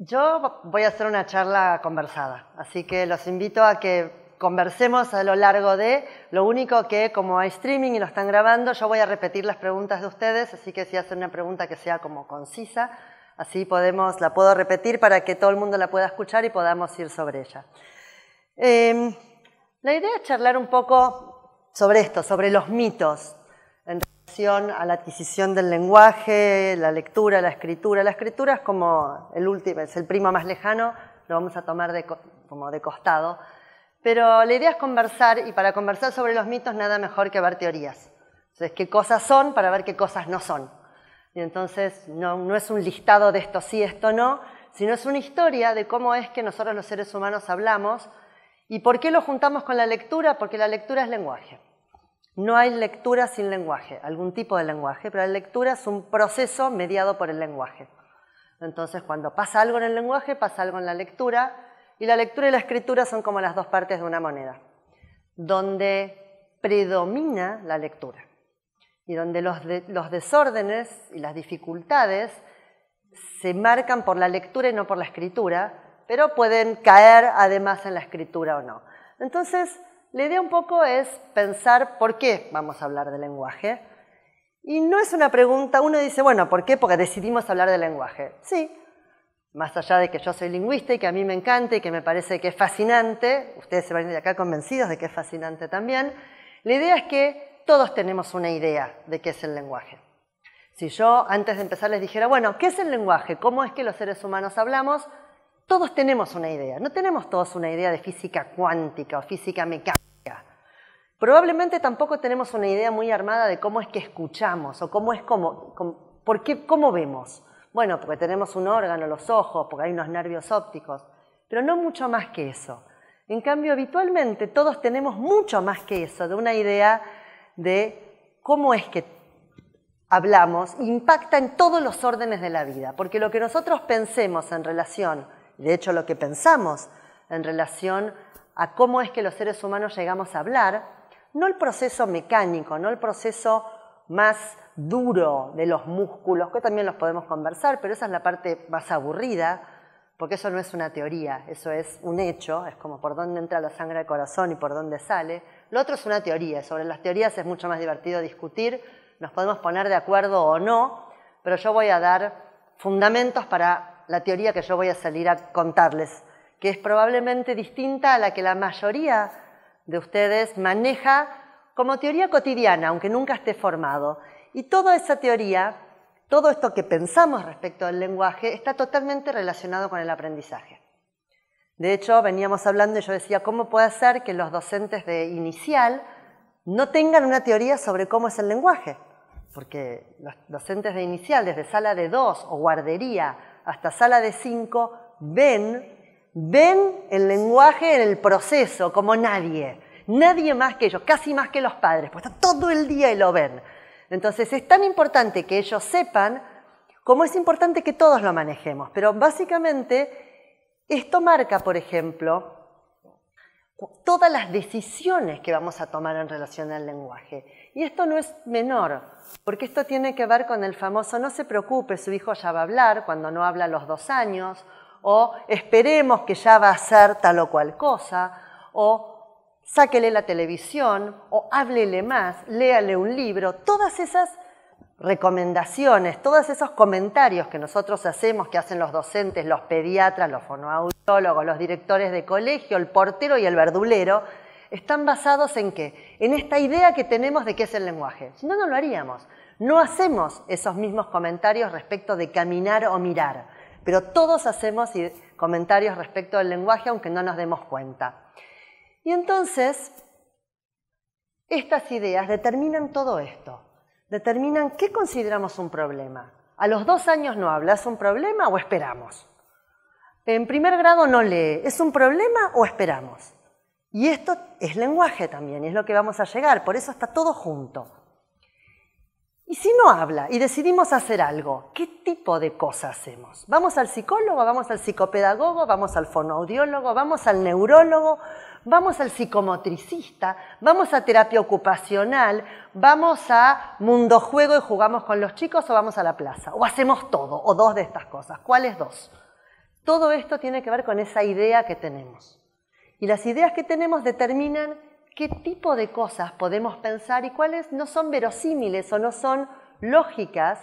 Yo voy a hacer una charla conversada, así que los invito a que conversemos a lo largo de, lo único que como hay streaming y lo están grabando, yo voy a repetir las preguntas de ustedes, así que si hacen una pregunta que sea como concisa, así podemos, la puedo repetir para que todo el mundo la pueda escuchar y podamos ir sobre ella. Em, la idea es charlar un poco sobre esto, sobre los mitos a la adquisición del lenguaje, la lectura, la escritura. La escritura es como el último, es el primo más lejano, lo vamos a tomar como de costado. Pero la idea es conversar y para conversar sobre los mitos nada mejor que ver teorías. Entonces, qué cosas son para ver qué cosas no son. Y entonces no, no es un listado de esto sí, esto no, sino es una historia de cómo es que nosotros los seres humanos hablamos y por qué lo juntamos con la lectura, porque la lectura es lenguaje. No hay lectura sin lenguaje, algún tipo de lenguaje, pero la lectura es un proceso mediado por el lenguaje. Entonces, cuando pasa algo en el lenguaje, pasa algo en la lectura, y la lectura y la escritura son como las dos partes de una moneda, donde predomina la lectura y donde los, los desórdenes y las dificultades se marcan por la lectura y no por la escritura, pero pueden caer además en la escritura o no. Entonces, la idea un poco es pensar por qué vamos a hablar de lenguaje. Y no es una pregunta, uno dice, bueno, ¿por qué? Porque decidimos hablar de lenguaje. Sí, más allá de que yo soy lingüista y que a mí me encanta y que me parece que es fascinante, ustedes se van a de acá convencidos de que es fascinante también, la idea es que todos tenemos una idea de qué es el lenguaje. Si yo antes de empezar les dijera, bueno, ¿qué es el lenguaje? ¿Cómo es que los seres humanos hablamos? todos tenemos una idea, no tenemos todos una idea de física cuántica o física mecánica. Probablemente tampoco tenemos una idea muy armada de cómo es que escuchamos o cómo es por cómo vemos. Bueno, porque tenemos un órgano, los ojos, porque hay unos nervios ópticos, pero no mucho más que eso. En cambio, habitualmente todos tenemos mucho más que eso, de una idea de cómo es que hablamos, impacta en todos los órdenes de la vida, porque lo que nosotros pensemos en relación de hecho lo que pensamos en relación a cómo es que los seres humanos llegamos a hablar, no el proceso mecánico, no el proceso más duro de los músculos, que también los podemos conversar, pero esa es la parte más aburrida, porque eso no es una teoría, eso es un hecho, es como por dónde entra la sangre al corazón y por dónde sale. Lo otro es una teoría, sobre las teorías es mucho más divertido discutir, nos podemos poner de acuerdo o no, pero yo voy a dar fundamentos para la teoría que yo voy a salir a contarles, que es probablemente distinta a la que la mayoría de ustedes maneja como teoría cotidiana, aunque nunca esté formado. Y toda esa teoría, todo esto que pensamos respecto al lenguaje, está totalmente relacionado con el aprendizaje. De hecho, veníamos hablando y yo decía, ¿cómo puede ser que los docentes de inicial no tengan una teoría sobre cómo es el lenguaje? Porque los docentes de inicial, desde sala de dos o guardería hasta sala de 5 ven, ven el lenguaje en el proceso como nadie, nadie más que ellos, casi más que los padres, pues todo el día y lo ven. Entonces es tan importante que ellos sepan como es importante que todos lo manejemos, pero básicamente esto marca, por ejemplo, todas las decisiones que vamos a tomar en relación al lenguaje. Y esto no es menor, porque esto tiene que ver con el famoso no se preocupe, su hijo ya va a hablar cuando no habla a los dos años, o esperemos que ya va a hacer tal o cual cosa, o sáquele la televisión, o háblele más, léale un libro, todas esas recomendaciones, todos esos comentarios que nosotros hacemos, que hacen los docentes, los pediatras, los fonoaudiólogos, los directores de colegio, el portero y el verdulero, están basados en qué? En esta idea que tenemos de qué es el lenguaje. Si no, no lo haríamos. No hacemos esos mismos comentarios respecto de caminar o mirar, pero todos hacemos comentarios respecto del lenguaje aunque no nos demos cuenta. Y entonces, estas ideas determinan todo esto, determinan qué consideramos un problema. A los dos años no habla, ¿es un problema o esperamos? En primer grado no lee, ¿es un problema o esperamos? Y esto es lenguaje también, es lo que vamos a llegar, por eso está todo junto. Y si no habla y decidimos hacer algo, ¿qué tipo de cosa hacemos? ¿Vamos al psicólogo, vamos al psicopedagogo, vamos al fonoaudiólogo, vamos al neurólogo, vamos al psicomotricista, vamos a terapia ocupacional, vamos a mundo juego y jugamos con los chicos o vamos a la plaza? ¿O hacemos todo o dos de estas cosas? ¿Cuáles dos? Todo esto tiene que ver con esa idea que tenemos. Y las ideas que tenemos determinan qué tipo de cosas podemos pensar y cuáles no son verosímiles o no son lógicas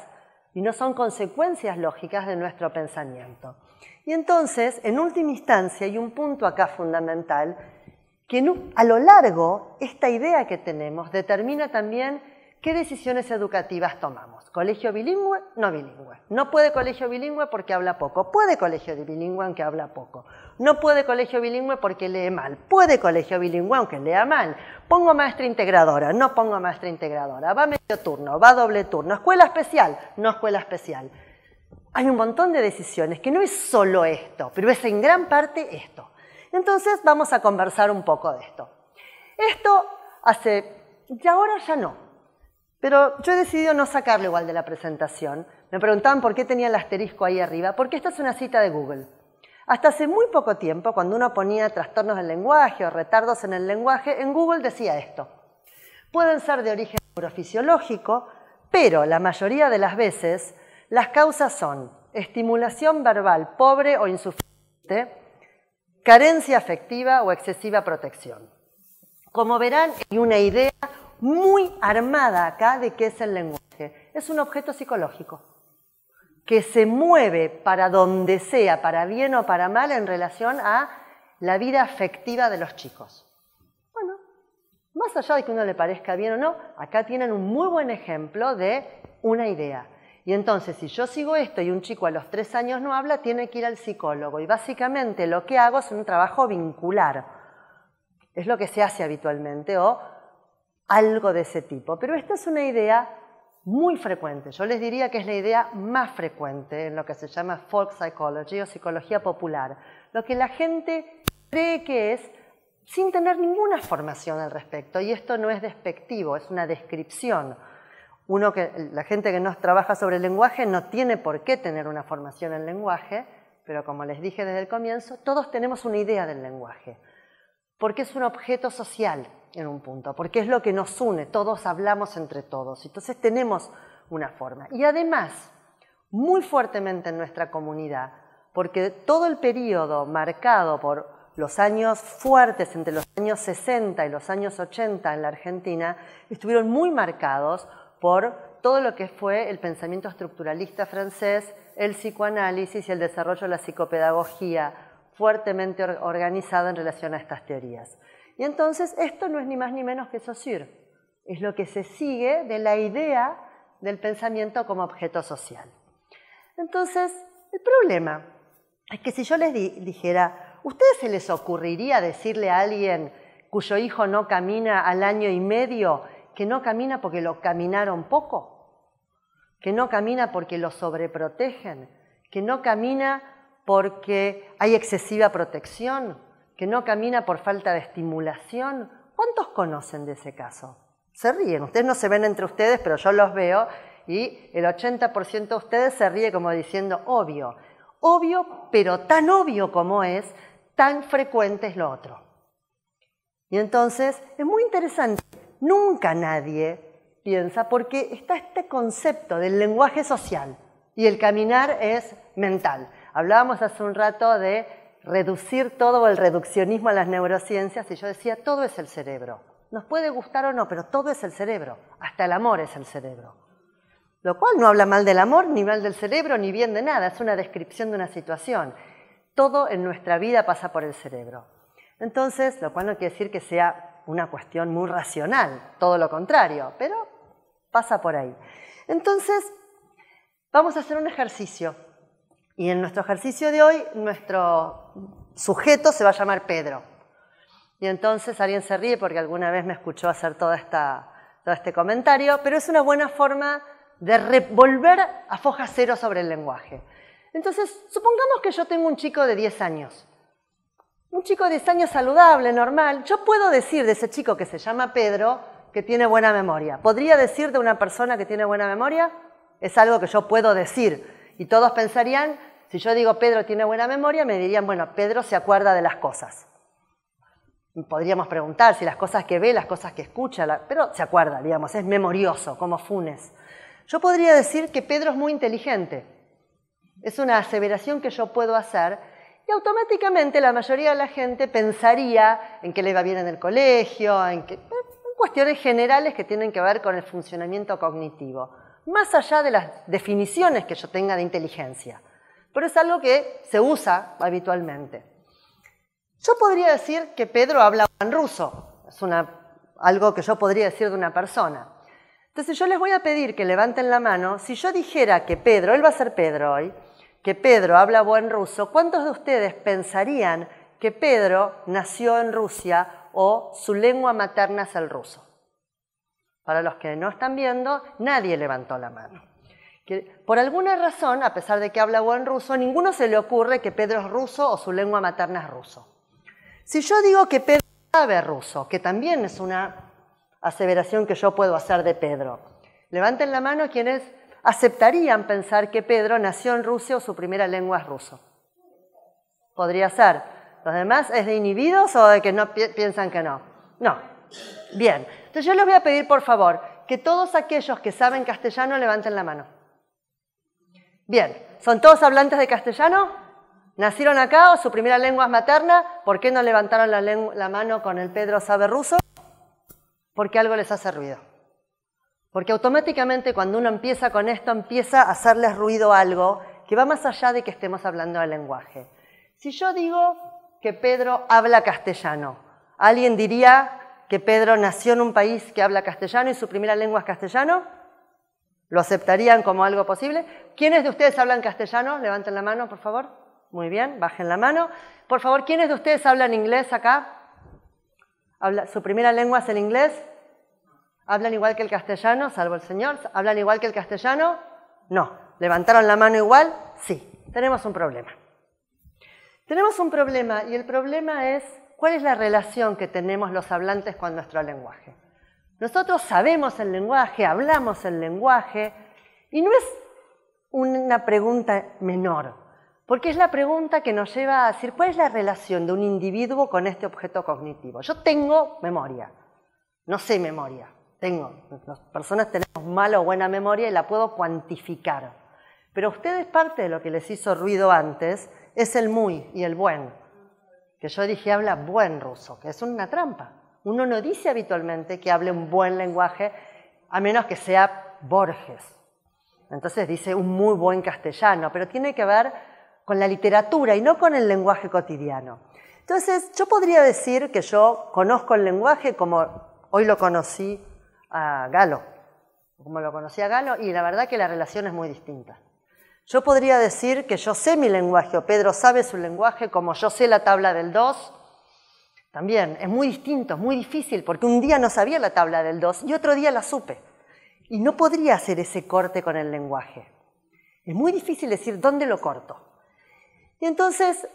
y no son consecuencias lógicas de nuestro pensamiento. Y entonces, en última instancia, hay un punto acá fundamental, que a lo largo esta idea que tenemos determina también ¿qué decisiones educativas tomamos? ¿Colegio bilingüe? No bilingüe. No puede colegio bilingüe porque habla poco. Puede colegio bilingüe aunque habla poco. No puede colegio bilingüe porque lee mal. Puede colegio bilingüe aunque lea mal. Pongo maestra integradora, no pongo maestra integradora. Va medio turno, va doble turno. Escuela especial, no escuela especial. Hay un montón de decisiones que no es solo esto, pero es en gran parte esto. Entonces vamos a conversar un poco de esto. Esto hace, y ahora ya no, pero yo he decidido no sacarlo igual de la presentación. Me preguntaban por qué tenía el asterisco ahí arriba, porque esta es una cita de Google. Hasta hace muy poco tiempo, cuando uno ponía trastornos del lenguaje o retardos en el lenguaje, en Google decía esto. Pueden ser de origen neurofisiológico, pero la mayoría de las veces las causas son estimulación verbal pobre o insuficiente, carencia afectiva o excesiva protección. Como verán, hay una idea muy armada acá de qué es el lenguaje. Es un objeto psicológico que se mueve para donde sea, para bien o para mal, en relación a la vida afectiva de los chicos. Bueno, más allá de que uno le parezca bien o no, acá tienen un muy buen ejemplo de una idea. Y entonces, si yo sigo esto y un chico a los tres años no habla, tiene que ir al psicólogo. Y básicamente lo que hago es un trabajo vincular. Es lo que se hace habitualmente. O algo de ese tipo. Pero esta es una idea muy frecuente. Yo les diría que es la idea más frecuente en lo que se llama folk psychology o psicología popular. Lo que la gente cree que es sin tener ninguna formación al respecto. Y esto no es despectivo, es una descripción. la gente que no trabaja sobre el lenguaje no tiene por qué tener una formación en lenguaje, pero como les dije desde el comienzo, todos tenemos una idea del lenguaje, porque es un objeto social, en un punto, porque es lo que nos une, todos hablamos entre todos, entonces tenemos una forma. Y además, muy fuertemente en nuestra comunidad, porque todo el periodo marcado por los años fuertes entre los años 60 y los años 80 en la Argentina estuvieron muy marcados por todo lo que fue el pensamiento estructuralista francés, el psicoanálisis y el desarrollo de la psicopedagogía fuertemente organizada en relación a estas teorías. Y entonces esto no es ni más ni menos que Saussure, es lo que se sigue de la idea del pensamiento como objeto social. Entonces, el problema es que si yo les dijera, ¿ustedes se les ocurriría decirle a alguien cuyo hijo no camina al año y medio que no camina porque lo caminaron poco? ¿Que no camina porque lo sobreprotegen? ¿Que no camina porque hay excesiva protección? que no camina por falta de estimulación, ¿cuántos conocen de ese caso? Se ríen, ustedes no se ven entre ustedes, pero yo los veo y el 80% de ustedes se ríe como diciendo, obvio, obvio, pero tan obvio como es, tan frecuente es lo otro. Y entonces es muy interesante, nunca nadie piensa porque está este concepto del lenguaje social y el caminar es mental. Hablábamos hace un rato de reducir todo el reduccionismo a las neurociencias y yo decía, todo es el cerebro. Nos puede gustar o no, pero todo es el cerebro. Hasta el amor es el cerebro. Lo cual no habla mal del amor, ni mal del cerebro, ni bien de nada. Es una descripción de una situación. Todo en nuestra vida pasa por el cerebro. Entonces, lo cual no quiere decir que sea una cuestión muy racional, todo lo contrario, pero pasa por ahí. Entonces, vamos a hacer un ejercicio y en nuestro ejercicio de hoy, nuestro sujeto se va a llamar Pedro. Y entonces alguien se ríe porque alguna vez me escuchó hacer todo este comentario, pero es una buena forma de revolver a foja cero sobre el lenguaje. Entonces, supongamos que yo tengo un chico de 10 años. Un chico de 10 años saludable, normal. Yo puedo decir de ese chico que se llama Pedro que tiene buena memoria. ¿Podría decir de una persona que tiene buena memoria? Es algo que yo puedo decir y todos pensarían, si yo digo Pedro tiene buena memoria, me dirían, bueno, Pedro se acuerda de las cosas. Podríamos preguntar si las cosas que ve, las cosas que escucha, pero se acuerda, digamos, es memorioso, como Funes. Yo podría decir que Pedro es muy inteligente. Es una aseveración que yo puedo hacer y automáticamente la mayoría de la gente pensaría en que le va bien en el colegio, en, que... en cuestiones generales que tienen que ver con el funcionamiento cognitivo más allá de las definiciones que yo tenga de inteligencia, pero es algo que se usa habitualmente. Yo podría decir que Pedro habla buen ruso, es algo que yo podría decir de una persona. Entonces yo les voy a pedir que levanten la mano, si yo dijera que Pedro, él va a ser Pedro hoy, que Pedro habla buen ruso, ¿cuántos de ustedes pensarían que Pedro nació en Rusia o su lengua materna es el ruso? Para los que no están viendo, nadie levantó la mano. Por alguna razón, a pesar de que habla buen ruso, ninguno se le ocurre que Pedro es ruso o su lengua materna es ruso. Si yo digo que Pedro sabe ruso, que también es una aseveración que yo puedo hacer de Pedro, levanten la mano quienes aceptarían pensar que Pedro nació en Rusia o su primera lengua es ruso. Podría ser. ¿Los demás es de inhibidos o de que no piensan que no? No. Bien. Entonces yo les voy a pedir, por favor, que todos aquellos que saben castellano levanten la mano. Bien, ¿son todos hablantes de castellano? ¿Nacieron acá o su primera lengua es materna? ¿Por qué no levantaron la, mano con el Pedro sabe ruso? Porque algo les hace ruido. Porque automáticamente cuando uno empieza con esto, empieza a hacerles ruido algo que va más allá de que estemos hablando del lenguaje. Si yo digo que Pedro habla castellano, alguien diría, que Pedro nació en un país que habla castellano y su primera lengua es castellano? ¿Lo aceptarían como algo posible? ¿Quiénes de ustedes hablan castellano? Levanten la mano, por favor. Muy bien, bajen la mano. Por favor, ¿quiénes de ustedes hablan inglés acá? Habla, ¿Su primera lengua es el inglés? ¿Hablan igual que el castellano, salvo el señor? ¿Hablan igual que el castellano? No. ¿Levantaron la mano igual? Sí. Tenemos un problema. Tenemos un problema y el problema es ¿cuál es la relación que tenemos los hablantes con nuestro lenguaje? Nosotros sabemos el lenguaje, hablamos el lenguaje, y no es una pregunta menor, porque es la pregunta que nos lleva a decir cuál es la relación de un individuo con este objeto cognitivo. Yo tengo memoria, no sé memoria, tengo, las personas tenemos mala o buena memoria y la puedo cuantificar. Pero ustedes parte de lo que les hizo ruido antes es el muy y el buen yo dije habla buen ruso, que es una trampa. Uno no dice habitualmente que hable un buen lenguaje, a menos que sea Borges. Entonces dice un muy buen castellano, pero tiene que ver con la literatura y no con el lenguaje cotidiano. Entonces, yo podría decir que yo conozco el lenguaje como hoy lo conocí a Galo, como lo conocí a Galo, y la verdad que la relación es muy distinta. Yo podría decir que yo sé mi lenguaje o Pedro sabe su lenguaje como yo sé la tabla del 2. También es muy distinto, es muy difícil porque un día no sabía la tabla del 2 y otro día la supe. Y no podría hacer ese corte con el lenguaje. Es muy difícil decir dónde lo corto. Y entonces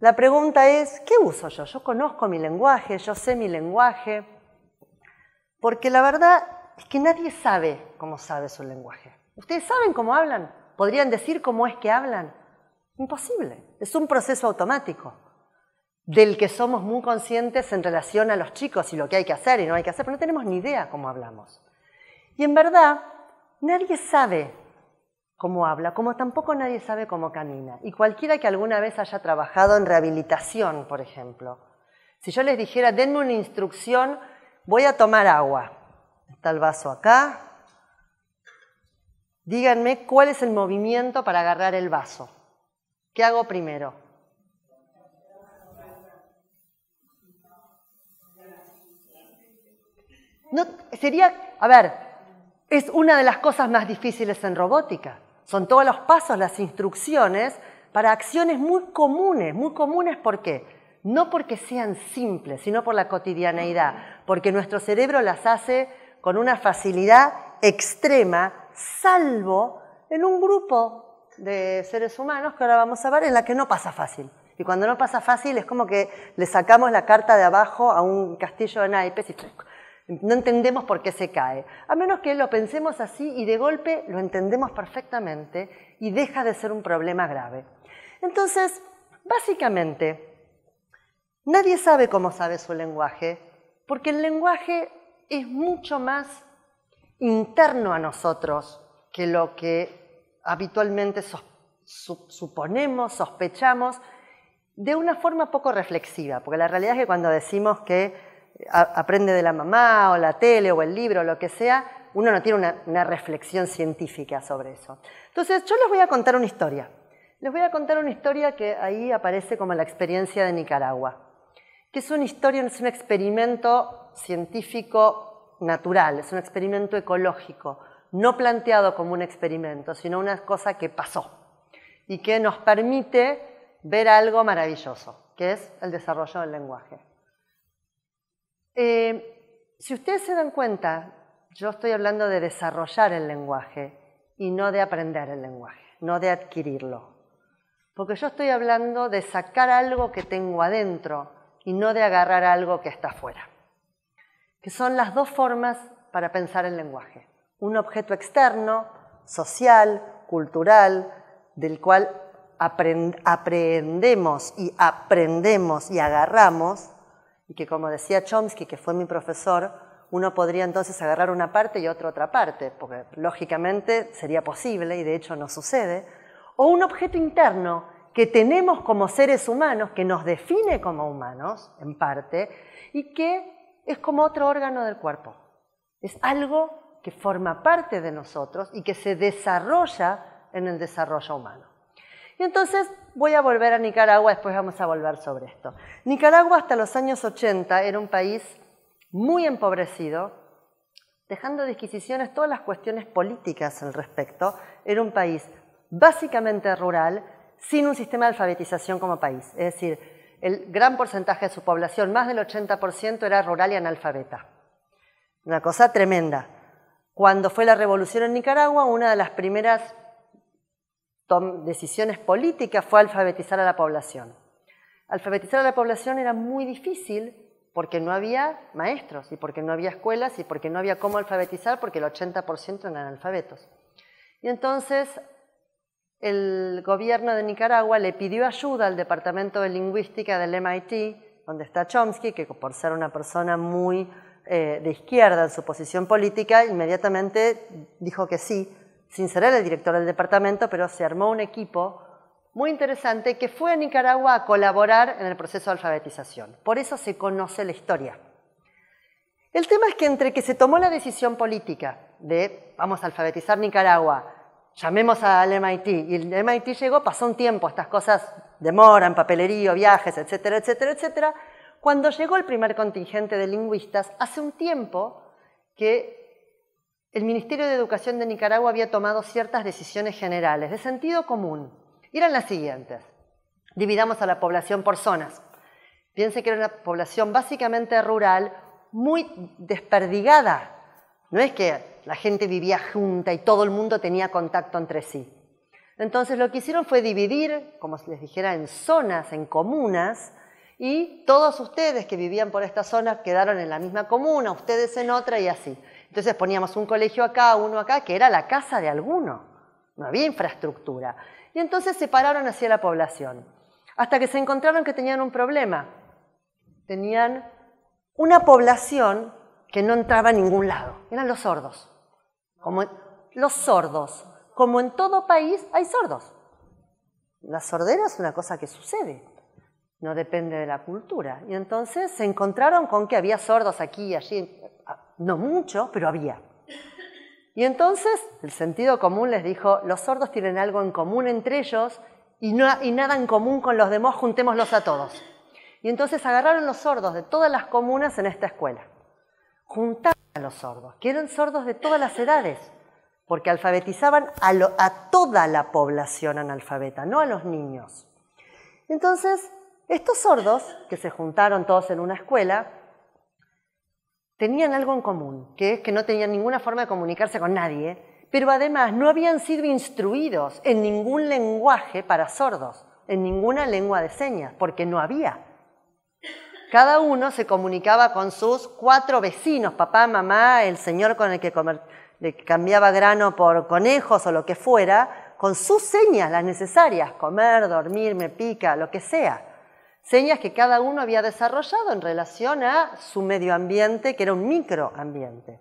la pregunta es, ¿qué uso yo? Yo conozco mi lenguaje, yo sé mi lenguaje, porque la verdad es que nadie sabe cómo sabe su lenguaje. ¿Ustedes saben cómo hablan? podrían decir cómo es que hablan. Imposible. Es un proceso automático del que somos muy conscientes en relación a los chicos y lo que hay que hacer y no hay que hacer, pero no tenemos ni idea cómo hablamos. Y en verdad, nadie sabe cómo habla, como tampoco nadie sabe cómo camina. Y cualquiera que alguna vez haya trabajado en rehabilitación, por ejemplo, si yo les dijera, denme una instrucción, voy a tomar agua. Está el vaso acá, Díganme cuál es el movimiento para agarrar el vaso. ¿Qué hago primero? sería, a ver, es una de las cosas más difíciles en robótica. Son todos los pasos, las instrucciones para acciones muy comunes. Muy comunes, ¿por qué? No porque sean simples, sino por la cotidianeidad, porque nuestro cerebro las hace con una facilidad extrema salvo en un grupo de seres humanos que ahora vamos a ver, en la que no pasa fácil. Y cuando no pasa fácil es como que le sacamos la carta de abajo a un castillo de naipes y no entendemos por qué se cae. A menos que lo pensemos así y de golpe lo entendemos perfectamente y deja de ser un problema grave. Entonces, básicamente, nadie sabe cómo sabe su lenguaje, porque el lenguaje es mucho más interno a nosotros que lo que habitualmente suponemos, sospechamos, de una forma poco reflexiva, porque la realidad es que cuando decimos que eh, aprende de la mamá o la tele o el libro o lo que sea, uno no tiene una, una reflexión científica sobre eso. Entonces, yo les voy a contar una historia. Les voy a contar una historia que ahí aparece como la experiencia de Nicaragua, que es una historia, es un experimento científico natural, es un experimento ecológico, no planteado como un experimento, sino una cosa que pasó y que nos permite ver algo maravilloso, que es el desarrollo del lenguaje. Eh, si ustedes se dan cuenta, yo estoy hablando de desarrollar el lenguaje y no de aprender el lenguaje, no de adquirirlo. Porque yo estoy hablando de sacar algo que tengo adentro y no de agarrar algo que está afuera que son las dos formas para pensar el lenguaje. Un objeto externo, social, cultural, del cual aprendemos y aprendemos y agarramos, y que como decía Chomsky, que fue mi profesor, uno podría entonces agarrar una parte y otra otra parte, porque lógicamente sería posible y de hecho no sucede, o un objeto interno que tenemos como seres humanos, que nos define como humanos en parte, y que es como otro órgano del cuerpo. Es algo que forma parte de nosotros y que se desarrolla en el desarrollo humano. Y entonces voy a volver a Nicaragua, después vamos a volver sobre esto. Nicaragua hasta los años 80 era un país muy empobrecido, dejando de disquisiciones todas las cuestiones políticas al respecto. Era un país básicamente rural, sin un sistema de alfabetización como país. Es decir, el gran porcentaje de su población, más del 80%, era rural y analfabeta. Una cosa tremenda. Cuando fue la revolución en Nicaragua, una de las primeras decisiones políticas fue alfabetizar a la población. Alfabetizar a la población era muy difícil porque no había maestros y porque no había escuelas y porque no había cómo alfabetizar porque el 80% eran analfabetos. Y entonces el gobierno de Nicaragua le pidió ayuda al Departamento de Lingüística del MIT, donde está Chomsky, que por ser una persona muy eh, de izquierda en su posición política, inmediatamente dijo que sí, sin ser el director del departamento, pero se armó un equipo muy interesante que fue a Nicaragua a colaborar en el proceso de alfabetización. Por eso se conoce la historia. El tema es que entre que se tomó la decisión política de vamos a alfabetizar Nicaragua, llamemos al MIT. Y el MIT llegó, pasó un tiempo, estas cosas demoran, papelerío, viajes, etcétera, etcétera, etcétera. Cuando llegó el primer contingente de lingüistas, hace un tiempo que el Ministerio de Educación de Nicaragua había tomado ciertas decisiones generales, de sentido común. eran las siguientes. Dividamos a la población por zonas. Piense que era una población básicamente rural, muy desperdigada no es que la gente vivía junta y todo el mundo tenía contacto entre sí. Entonces lo que hicieron fue dividir, como les dijera, en zonas, en comunas, y todos ustedes que vivían por estas zonas quedaron en la misma comuna, ustedes en otra y así. Entonces poníamos un colegio acá, uno acá, que era la casa de alguno. No había infraestructura. Y entonces separaron así a la población. Hasta que se encontraron que tenían un problema. Tenían una población que no entraba a ningún lado. Eran los sordos. Como los sordos. Como en todo país hay sordos. La sordera es una cosa que sucede, no depende de la cultura. Y entonces se encontraron con que había sordos aquí y allí, ah, no mucho, pero había. Y entonces el sentido común les dijo, los sordos tienen algo en común entre ellos y, no, y nada en común con los demás, juntémoslos a todos. Y entonces agarraron los sordos de todas las comunas en esta escuela juntaban a los sordos, que eran sordos de todas las edades, porque alfabetizaban a, a toda la población analfabeta, no a los niños. Entonces, estos sordos, que se juntaron todos en una escuela, tenían algo en común, que es que no tenían ninguna forma de comunicarse con nadie, pero además no habían sido instruidos en ningún lenguaje para sordos, en ninguna lengua de señas, porque no había. Cada uno se comunicaba con sus cuatro vecinos, papá, mamá, el señor con el que cambiaba grano por conejos o lo que fuera, con sus señas, las necesarias, comer, dormir, me pica, lo que sea. Señas que cada uno había desarrollado en relación a su medio ambiente, que era un microambiente.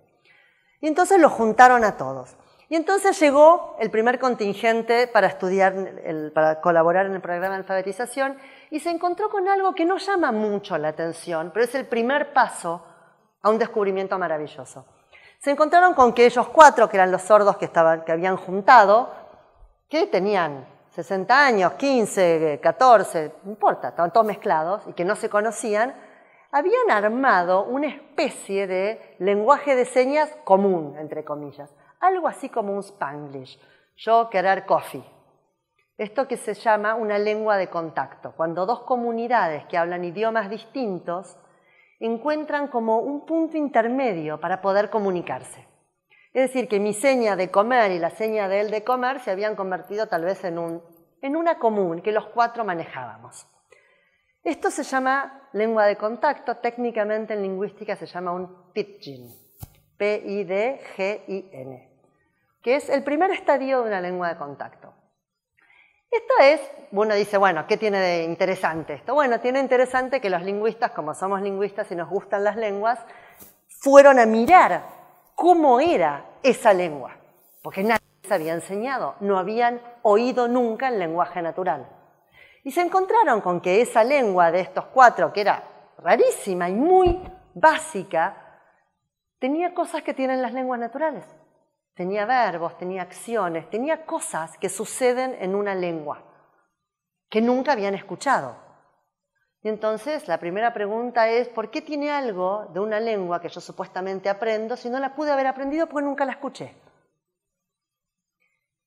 Y entonces los juntaron a todos. Y entonces llegó el primer contingente para estudiar, para colaborar en el programa de alfabetización y se encontró con algo que no llama mucho la atención, pero es el primer paso a un descubrimiento maravilloso. Se encontraron con que ellos cuatro, que eran los sordos que, estaban, que habían juntado, que tenían 60 años, 15, 14, no importa, estaban todos mezclados y que no se conocían, habían armado una especie de lenguaje de señas común, entre comillas algo así como un spanglish. Yo querer coffee. Esto que se llama una lengua de contacto, cuando dos comunidades que hablan idiomas distintos encuentran como un punto intermedio para poder comunicarse. Es decir, que mi seña de comer y la seña de él de comer se habían convertido tal vez en, en una común que los cuatro manejábamos. Esto se llama lengua de contacto, técnicamente en lingüística se llama un pidgin, P-I-D-G-I-N que es el primer estadio de una lengua de contacto. Esto es, uno dice, bueno, ¿qué tiene de interesante esto? Bueno, tiene interesante que los lingüistas, como somos lingüistas y nos gustan las lenguas, fueron a mirar cómo era esa lengua, porque nadie les había enseñado, no habían oído nunca el lenguaje natural. Y se encontraron con que esa lengua de estos cuatro, que era rarísima y muy básica, tenía cosas que tienen las lenguas naturales tenía verbos, tenía acciones, tenía cosas que suceden en una lengua que nunca habían escuchado. Y entonces la primera pregunta es, ¿por qué tiene algo de una lengua que yo supuestamente aprendo si no la pude haber aprendido porque nunca la escuché?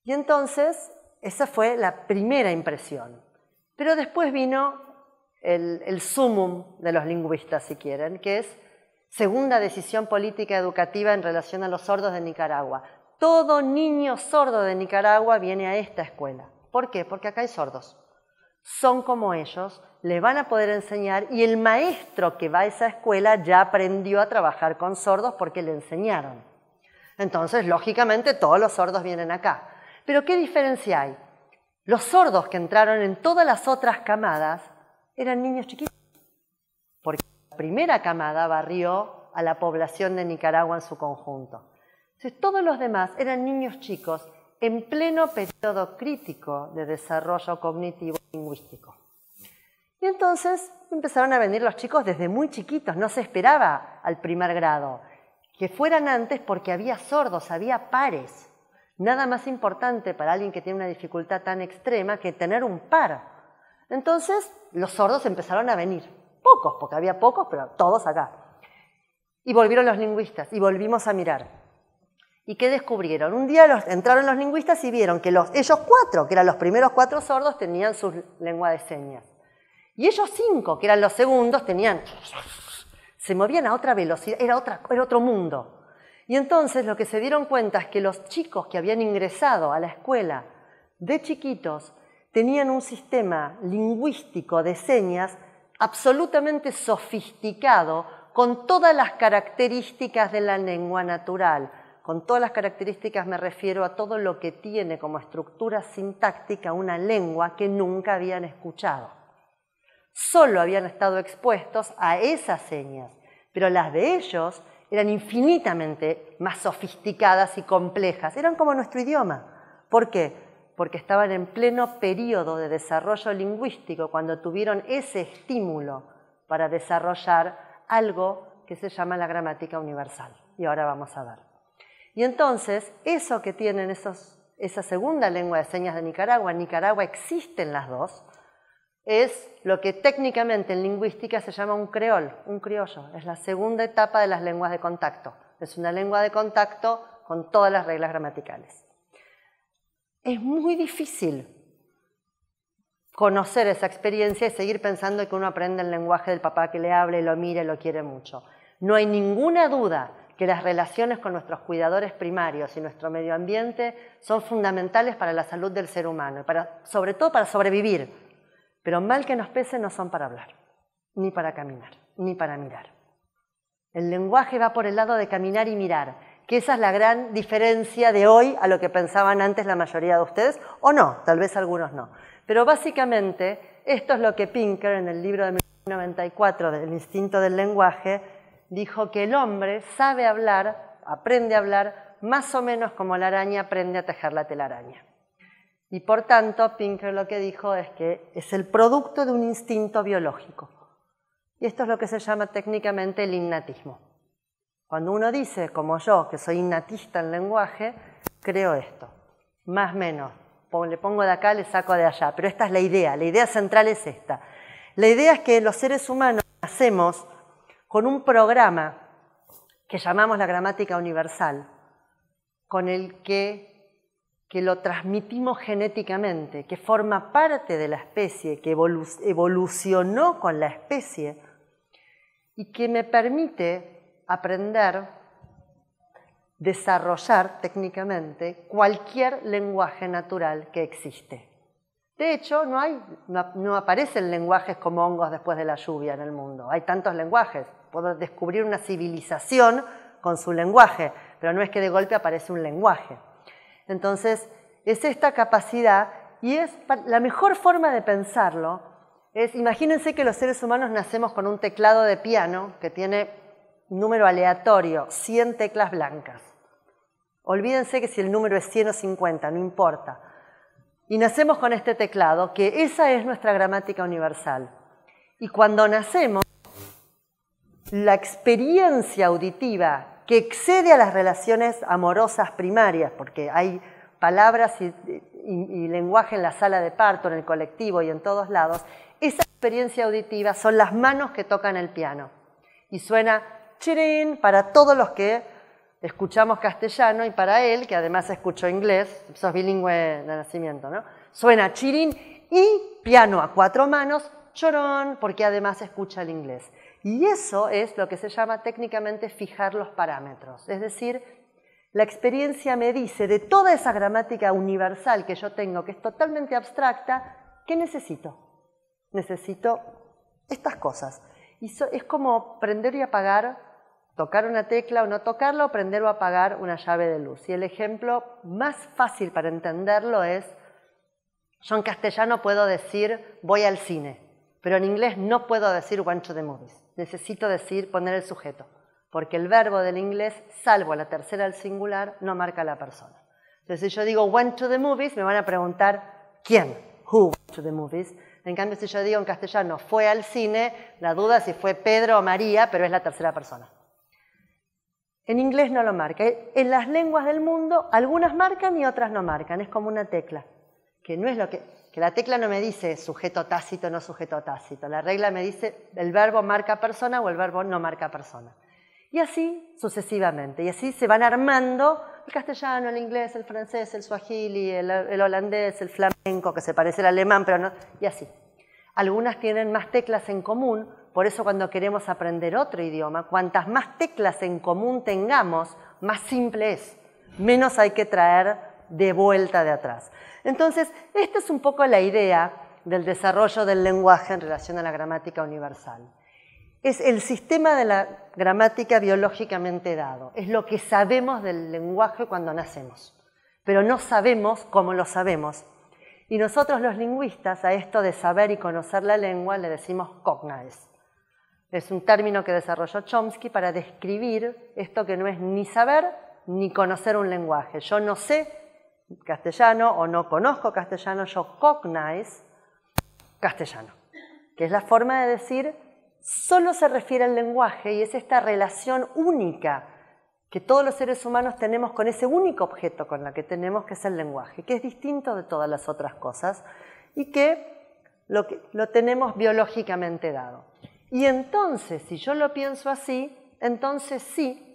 Y entonces esa fue la primera impresión. Pero después vino el, sumum de los lingüistas, si quieren, que es segunda decisión política educativa en relación a los sordos de Nicaragua. Todo niño sordo de Nicaragua viene a esta escuela. ¿Por qué? Porque acá hay sordos. Son como ellos, le van a poder enseñar y el maestro que va a esa escuela ya aprendió a trabajar con sordos porque le enseñaron. Entonces, lógicamente, todos los sordos vienen acá. Pero ¿qué diferencia hay? Los sordos que entraron en todas las otras camadas eran niños chiquitos, porque la primera camada barrió a la población de Nicaragua en su conjunto. Entonces, todos los demás eran niños chicos en pleno periodo crítico de desarrollo cognitivo lingüístico. Y entonces empezaron a venir los chicos desde muy chiquitos, no se esperaba al primer grado que fueran antes porque había sordos, había pares. Nada más importante para alguien que tiene una dificultad tan extrema que tener un par. Entonces, los sordos empezaron a venir. Pocos, porque había pocos, pero todos acá. Y volvieron los lingüistas y volvimos a mirar. ¿Y qué descubrieron? Un día los, entraron los lingüistas y vieron que los, ellos cuatro, que eran los primeros cuatro sordos, tenían su lengua de señas. Y ellos cinco, que eran los segundos, tenían... Se movían a otra velocidad, era, otra, era otro mundo. Y entonces lo que se dieron cuenta es que los chicos que habían ingresado a la escuela de chiquitos tenían un sistema lingüístico de señas absolutamente sofisticado con todas las características de la lengua natural con todas las características me refiero a todo lo que tiene como estructura sintáctica una lengua que nunca habían escuchado. Solo habían estado expuestos a esas señas, pero las de ellos eran infinitamente más sofisticadas y complejas. Eran como nuestro idioma. ¿Por qué? Porque estaban en pleno periodo de desarrollo lingüístico cuando tuvieron ese estímulo para desarrollar algo que se llama la gramática universal. Y ahora vamos a ver. Y entonces, eso que tienen esa segunda lengua de señas de Nicaragua, en Nicaragua existen las dos, es lo que técnicamente en lingüística se llama un creol, un criollo. Es la segunda etapa de las lenguas de contacto. Es una lengua de contacto con todas las reglas gramaticales. Es muy difícil conocer esa experiencia y seguir pensando que uno aprende el lenguaje del papá que le hable, lo mire, lo quiere mucho. No hay ninguna duda que las relaciones con nuestros cuidadores primarios y nuestro medio ambiente son fundamentales para la salud del ser humano, y para, sobre todo para sobrevivir, pero mal que nos pese no son para hablar, ni para caminar, ni para mirar. El lenguaje va por el lado de caminar y mirar, que esa es la gran diferencia de hoy a lo que pensaban antes la mayoría de ustedes, o no, tal vez algunos no. Pero básicamente esto es lo que Pinker en el libro de 1994 del instinto del lenguaje dijo que el hombre sabe hablar, aprende a hablar, más o menos como la araña aprende a tejer la telaraña. Y por tanto, Pinker lo que dijo es que es el producto de un instinto biológico. Y esto es lo que se llama técnicamente el innatismo. Cuando uno dice, como yo, que soy innatista en lenguaje, creo esto. Más o menos, le pongo de acá, le saco de allá. Pero esta es la idea, la idea central es esta. La idea es que los seres humanos hacemos con un programa que llamamos la gramática universal, con el que, lo transmitimos genéticamente, que forma parte de la especie, que evolucionó con la especie y que me permite aprender, desarrollar técnicamente cualquier lenguaje natural que existe. De hecho, no, no aparecen lenguajes como hongos después de la lluvia en el mundo, hay tantos lenguajes. Puedo descubrir una civilización con su lenguaje, pero no es que de golpe aparece un lenguaje. Entonces, es esta capacidad y es la mejor forma de pensarlo. Es, imagínense que los seres humanos nacemos con un teclado de piano que tiene un número aleatorio, 100 teclas blancas. Olvídense que si el número es 100 o 50, no importa. Y nacemos con este teclado, que esa es nuestra gramática universal. Y cuando nacemos, la experiencia auditiva que excede a las relaciones amorosas primarias, porque hay palabras y, lenguaje en la sala de parto, en el colectivo y en todos lados, esa experiencia auditiva son las manos que tocan el piano. Y suena chirín para todos los que escuchamos castellano y para él, que además escuchó inglés, sos bilingüe de nacimiento, ¿no? Suena chirín y piano a cuatro manos, chorón, porque además escucha el inglés. Y eso es lo que se llama técnicamente fijar los parámetros. Es decir, la experiencia me dice de toda esa gramática universal que yo tengo, que es totalmente abstracta, ¿qué necesito? Necesito estas cosas. Y es como prender y apagar, tocar una tecla o no tocarla, o prender o apagar una llave de luz. Y el ejemplo más fácil para entenderlo es, yo en castellano puedo decir voy al cine, pero en inglés no puedo decir guancho de the movies necesito decir poner el sujeto, porque el verbo del inglés, salvo la tercera al singular, no marca la persona. Entonces, si yo digo went to the movies, me van a preguntar quién, who went to the movies. En cambio, si yo digo en castellano fue al cine, la duda es si fue Pedro o María, pero es la tercera persona. En inglés no lo marca. En las lenguas del mundo, algunas marcan y otras no marcan. Es como una tecla, que no es lo que que la tecla no me dice sujeto tácito, no sujeto tácito. La regla me dice el verbo marca persona o el verbo no marca persona. Y así sucesivamente. Y así se van armando el castellano, el inglés, el francés, el suajili, el, el, holandés, el flamenco, que se parece al alemán, pero no. Y así. Algunas tienen más teclas en común, por eso cuando queremos aprender otro idioma, cuantas más teclas en común tengamos, más simple es. Menos hay que traer de vuelta de atrás. Entonces, esta es un poco la idea del desarrollo del lenguaje en relación a la gramática universal. Es el sistema de la gramática biológicamente dado, es lo que sabemos del lenguaje cuando nacemos, pero no sabemos cómo lo sabemos. Y nosotros los lingüistas a esto de saber y conocer la lengua le decimos cognates. Es un término que desarrolló Chomsky para describir esto que no es ni saber ni conocer un lenguaje. Yo no sé castellano o no conozco castellano, yo cognize castellano, que es la forma de decir solo se refiere al lenguaje y es esta relación única que todos los seres humanos tenemos con ese único objeto con la que tenemos, que es el lenguaje, que es distinto de todas las otras cosas y que lo, que, lo tenemos biológicamente dado. Y entonces, si yo lo pienso así, entonces sí,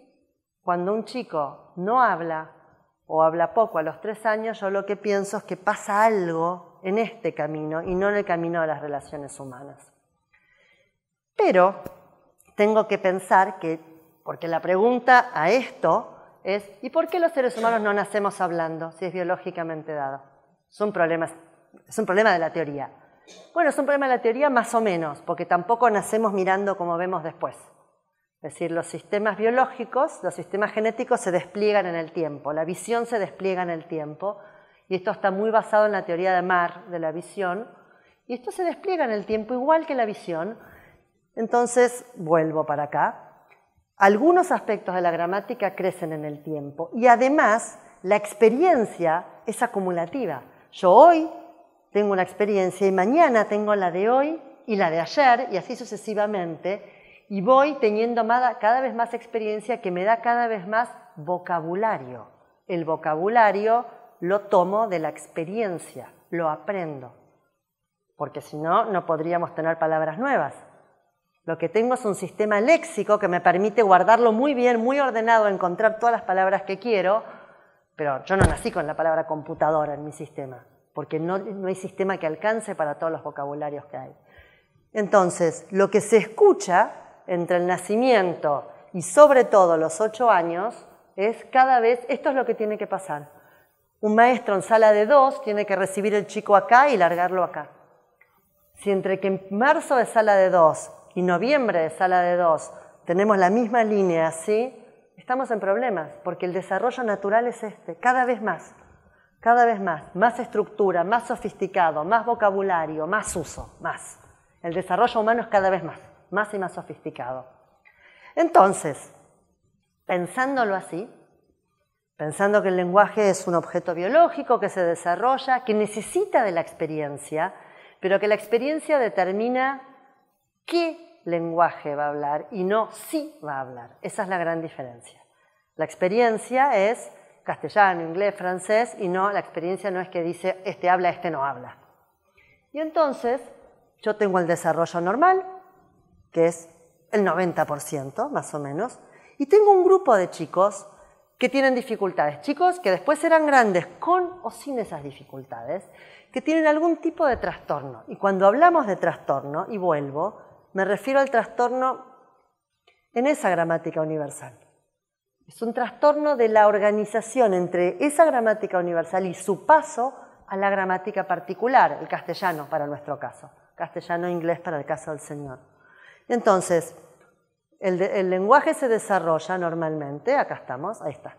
cuando un chico no habla, o habla poco a los tres años, yo lo que pienso es que pasa algo en este camino y no en el camino de las relaciones humanas. Pero tengo que pensar que, porque la pregunta a esto es, ¿y por qué los seres humanos no nacemos hablando si es biológicamente dado? Es un problema, es un problema de la teoría. Bueno, es un problema de la teoría más o menos, porque tampoco nacemos mirando como vemos después. Es decir, los sistemas biológicos, los sistemas genéticos se despliegan en el tiempo, la visión se despliega en el tiempo, y esto está muy basado en la teoría de Mar de la visión, y esto se despliega en el tiempo igual que la visión. Entonces, vuelvo para acá. Algunos aspectos de la gramática crecen en el tiempo y además la experiencia es acumulativa. Yo hoy tengo una experiencia y mañana tengo la de hoy y la de ayer y así sucesivamente y voy teniendo cada vez más experiencia que me da cada vez más vocabulario. El vocabulario lo tomo de la experiencia, lo aprendo, porque si no, no podríamos tener palabras nuevas. Lo que tengo es un sistema léxico que me permite guardarlo muy bien, muy ordenado, encontrar todas las palabras que quiero, pero yo no nací con la palabra computadora en mi sistema, porque no, no hay sistema que alcance para todos los vocabularios que hay. Entonces, lo que se escucha entre el nacimiento y sobre todo los ocho años es cada vez, esto es lo que tiene que pasar. Un maestro en sala de dos tiene que recibir el chico acá y largarlo acá. Si entre que en marzo de sala de dos y noviembre de sala de dos tenemos la misma línea así, estamos en problemas, porque el desarrollo natural es este, cada vez más, cada vez más, más estructura, más sofisticado, más vocabulario, más uso, más. El desarrollo humano es cada vez más más y más sofisticado. Entonces, pensándolo así, pensando que el lenguaje es un objeto biológico que se desarrolla, que necesita de la experiencia, pero que la experiencia determina qué lenguaje va a hablar y no si va a hablar. Esa es la gran diferencia. La experiencia es castellano, inglés, francés, y no, la experiencia no es que dice este habla, este no habla. Y entonces yo tengo el desarrollo normal, que es el 90% más o menos, y tengo un grupo de chicos que tienen dificultades, chicos que después eran grandes con o sin esas dificultades, que tienen algún tipo de trastorno. Y cuando hablamos de trastorno, y vuelvo, me refiero al trastorno en esa gramática universal. Es un trastorno de la organización entre esa gramática universal y su paso a la gramática particular, el castellano para nuestro caso, castellano-inglés para el caso del Señor. Entonces, el, lenguaje se desarrolla normalmente, acá estamos, ahí está.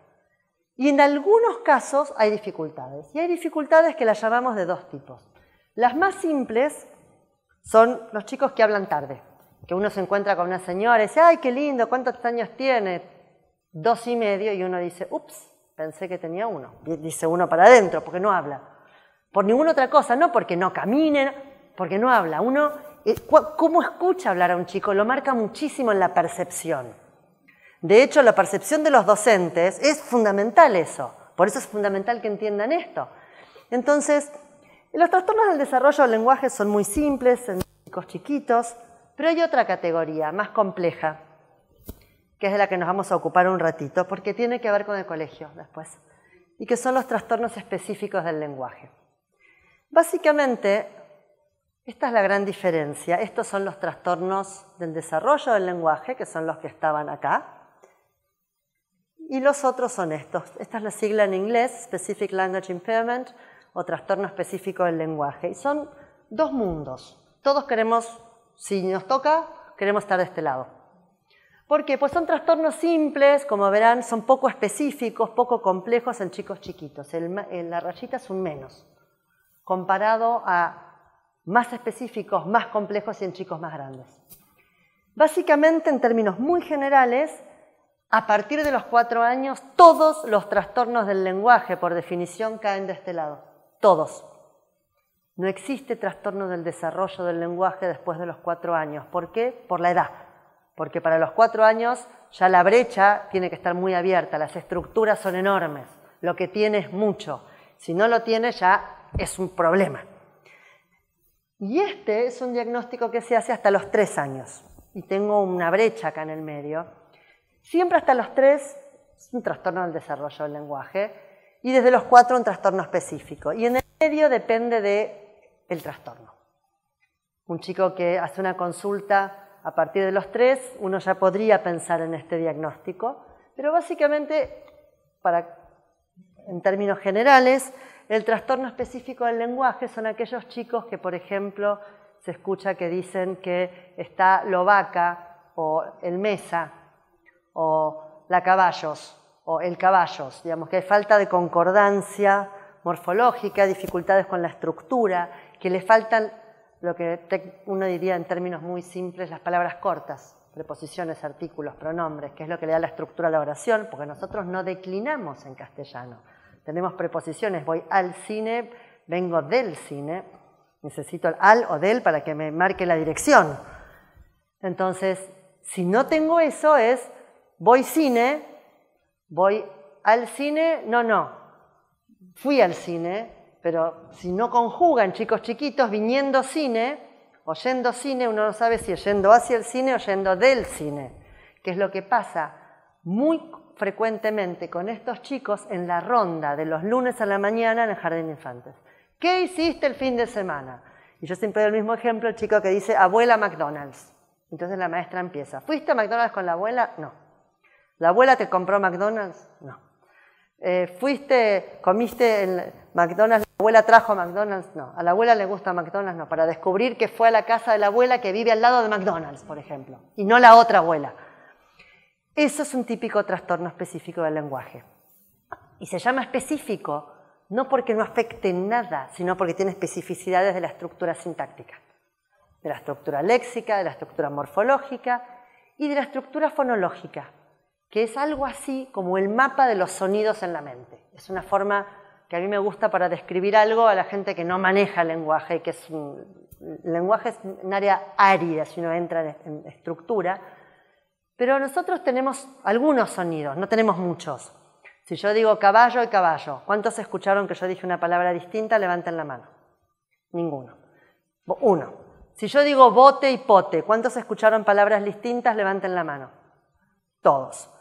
Y en algunos casos hay dificultades. Y hay dificultades que las llamamos de dos tipos. Las más simples son los chicos que hablan tarde, que uno se encuentra con una señora y dice, ay, qué lindo, ¿cuántos años tiene? Dos y medio y uno dice, ups, pensé que tenía uno. Dice uno para adentro, porque no habla. Por ninguna otra cosa, no porque no camine, porque no habla. Uno eh, cómo escucha hablar a un chico lo marca muchísimo en la percepción. De hecho, la percepción de los docentes es fundamental eso. Por eso es fundamental que entiendan esto. Entonces, los trastornos del desarrollo del lenguaje son muy simples en chicos chiquitos, pero hay otra categoría más compleja, que es de la que nos vamos a ocupar un ratito, porque tiene que ver con el colegio después, y que son los trastornos específicos del lenguaje. Básicamente, esta es la gran diferencia. Estos son los trastornos del desarrollo del lenguaje, que son los que estaban acá. Y los otros son estos. Esta es la sigla en inglés, Specific Language Impairment, o trastorno específico del lenguaje. Y son dos mundos. Todos queremos, si nos toca, queremos estar de este lado. ¿Por qué? Pues son trastornos simples, como verán, son poco específicos, poco complejos en chicos chiquitos. En la rayita es un menos, comparado a más específicos, más complejos y en chicos más grandes. Básicamente, en términos muy generales, a partir de los cuatro años, todos los trastornos del lenguaje, por definición, caen de este lado. Todos. No existe trastorno del desarrollo del lenguaje después de los cuatro años. ¿Por qué? Por la edad. Porque para los cuatro años ya la brecha tiene que estar muy abierta, las estructuras son enormes, lo que tiene es mucho. Si no lo tiene ya es un problema. Y este es un diagnóstico que se hace hasta los tres años. Y tengo una brecha acá en el medio. Siempre hasta los tres es un trastorno del desarrollo del lenguaje y desde los cuatro un trastorno específico. Y en el medio depende del el trastorno. Un chico que hace una consulta a partir de los tres, uno ya podría pensar en este diagnóstico, pero básicamente, para, en términos generales, el trastorno específico del lenguaje son aquellos chicos que, por ejemplo, se escucha que dicen que está vaca, o el Mesa o la Caballos o el Caballos, digamos que hay falta de concordancia morfológica, dificultades con la estructura, que le faltan lo que uno diría en términos muy simples las palabras cortas, preposiciones, artículos, pronombres, que es lo que le da la estructura a la oración, porque nosotros no declinamos en castellano. Tenemos preposiciones, voy al cine, vengo del cine, necesito el al o del para que me marque la dirección. Entonces, si no tengo eso es, voy cine, voy al cine, no, no, fui al cine, pero si no conjugan chicos chiquitos viniendo cine, oyendo cine, uno no sabe si yendo hacia el cine o yendo del cine, que es lo que pasa muy frecuentemente con estos chicos en la ronda de los lunes a la mañana en el jardín de infantes. ¿Qué hiciste el fin de semana? Y yo siempre doy el mismo ejemplo, el chico que dice, abuela McDonald's. Entonces la maestra empieza, ¿fuiste a McDonald's con la abuela? No. ¿La abuela te compró McDonald's? No. Eh, ¿Fuiste, comiste en McDonald's? ¿La abuela trajo McDonald's? No. ¿A la abuela le gusta McDonald's? No. Para descubrir que fue a la casa de la abuela que vive al lado de McDonald's, por ejemplo, y no la otra abuela. Eso es un típico trastorno específico del lenguaje. Y se llama específico no porque no afecte nada, sino porque tiene especificidades de la estructura sintáctica, de la estructura léxica, de la estructura morfológica y de la estructura fonológica, que es algo así como el mapa de los sonidos en la mente. Es una forma que a mí me gusta para describir algo a la gente que no maneja el lenguaje, que es un, lenguaje es un área árida si uno entra en estructura, pero nosotros tenemos algunos sonidos, no tenemos muchos. Si yo digo caballo y caballo, ¿cuántos escucharon que yo dije una palabra distinta? Levanten la mano. Ninguno. Uno. Si yo digo bote y pote, ¿cuántos escucharon palabras distintas? Levanten la mano. Todos.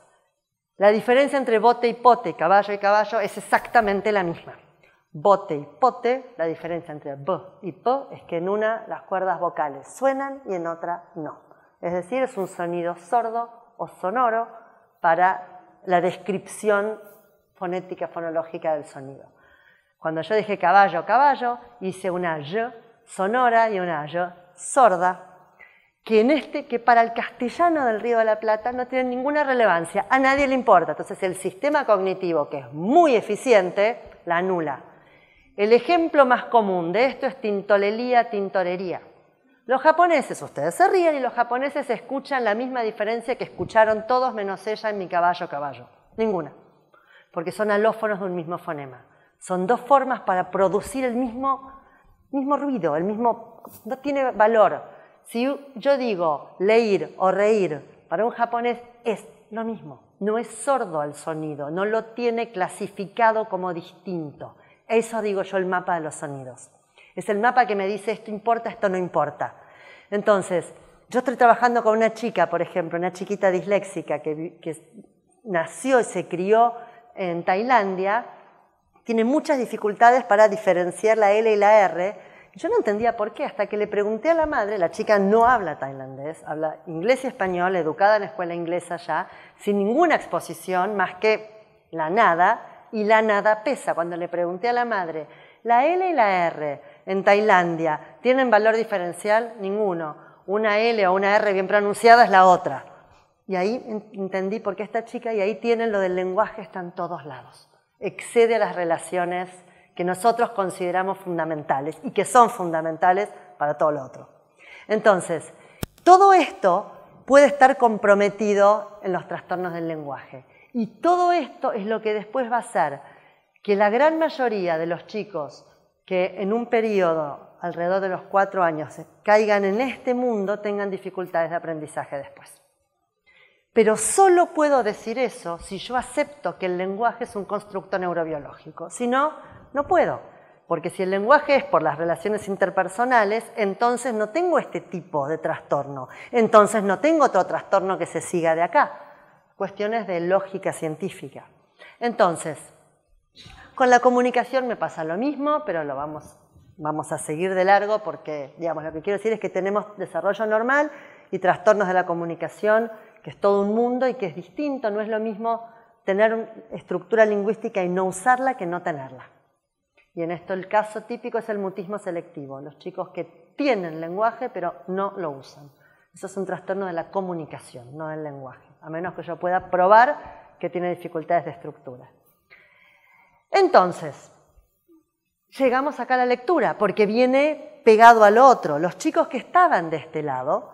La diferencia entre bote y pote, caballo y caballo, es exactamente la misma. Bote y pote, la diferencia entre b y p es que en una las cuerdas vocales suenan y en otra no es decir, es un sonido sordo o sonoro para la descripción fonética, fonológica del sonido. Cuando yo dije caballo, caballo, hice una Y sonora y una Y sorda, que, en este, que para el castellano del Río de la Plata no tiene ninguna relevancia, a nadie le importa. Entonces el sistema cognitivo, que es muy eficiente, la anula. El ejemplo más común de esto es tintolelía, tintorería. Los japoneses, ustedes se ríen y los japoneses escuchan la misma diferencia que escucharon todos menos ella en mi caballo caballo. Ninguna. Porque son alófonos de un mismo fonema. Son dos formas para producir el mismo, mismo ruido, el mismo... no tiene valor. Si yo digo leer o reír para un japonés es lo mismo. No es sordo al sonido, no lo tiene clasificado como distinto. Eso digo yo el mapa de los sonidos. Es el mapa que me dice esto importa, esto no importa. Entonces, yo estoy trabajando con una chica, por ejemplo, una chiquita disléxica que, nació y se crió en Tailandia, tiene muchas dificultades para diferenciar la L y la R. Yo no entendía por qué, hasta que le pregunté a la madre, la chica no habla tailandés, habla inglés y español, educada en la escuela inglesa ya, sin ninguna exposición más que la nada, y la nada pesa. Cuando le pregunté a la madre, la L y la R, en Tailandia, ¿tienen valor diferencial? Ninguno. Una L o una R bien pronunciada es la otra. Y ahí entendí por qué esta chica, y ahí tienen lo del lenguaje, está en todos lados. Excede a las relaciones que nosotros consideramos fundamentales y que son fundamentales para todo lo otro. Entonces, todo esto puede estar comprometido en los trastornos del lenguaje. Y todo esto es lo que después va a hacer que la gran mayoría de los chicos que en un periodo, alrededor de los cuatro años, caigan en este mundo, tengan dificultades de aprendizaje después. Pero solo puedo decir eso si yo acepto que el lenguaje es un constructo neurobiológico. Si no, no puedo. Porque si el lenguaje es por las relaciones interpersonales, entonces no tengo este tipo de trastorno. Entonces no tengo otro trastorno que se siga de acá. Cuestiones de lógica científica. Entonces, con la comunicación me pasa lo mismo, pero lo vamos, vamos a seguir de largo porque, digamos, lo que quiero decir es que tenemos desarrollo normal y trastornos de la comunicación, que es todo un mundo y que es distinto, no es lo mismo tener estructura lingüística y no usarla que no tenerla. Y en esto el caso típico es el mutismo selectivo, los chicos que tienen lenguaje pero no lo usan. Eso es un trastorno de la comunicación, no del lenguaje, a menos que yo pueda probar que tiene dificultades de estructura. Entonces, llegamos acá a la lectura, porque viene pegado al otro. Los chicos que estaban de este lado,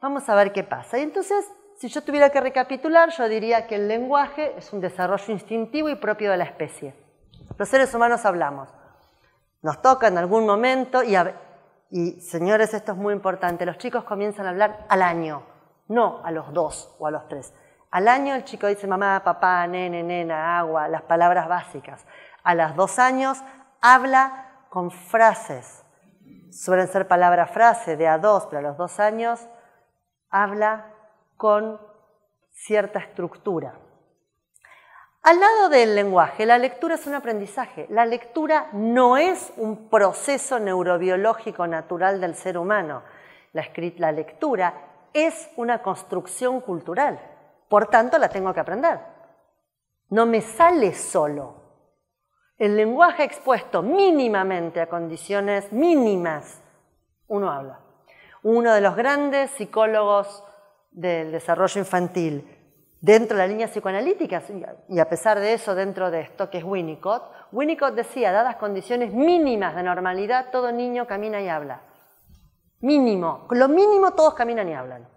vamos a ver qué pasa. Y entonces, si yo tuviera que recapitular, yo diría que el lenguaje es un desarrollo instintivo y propio de la especie. Los seres humanos hablamos. Nos toca en algún momento y, y señores, esto es muy importante, los chicos comienzan a hablar al año, no a los dos o a los tres. Al año el chico dice mamá, papá, nene, nena, agua, las palabras básicas. A los dos años habla con frases. Suelen ser palabra frase de a dos, pero a los dos años habla con cierta estructura. Al lado del lenguaje, la lectura es un aprendizaje. La lectura no es un proceso neurobiológico natural del ser humano. la lectura es una construcción cultural por tanto la tengo que aprender. No me sale solo. El lenguaje expuesto mínimamente a condiciones mínimas, uno habla. Uno de los grandes psicólogos del desarrollo infantil, dentro de la línea psicoanalítica, y a pesar de eso dentro de esto que es Winnicott, Winnicott decía, dadas condiciones mínimas de normalidad, todo niño camina y habla. Mínimo, lo mínimo todos caminan y hablan.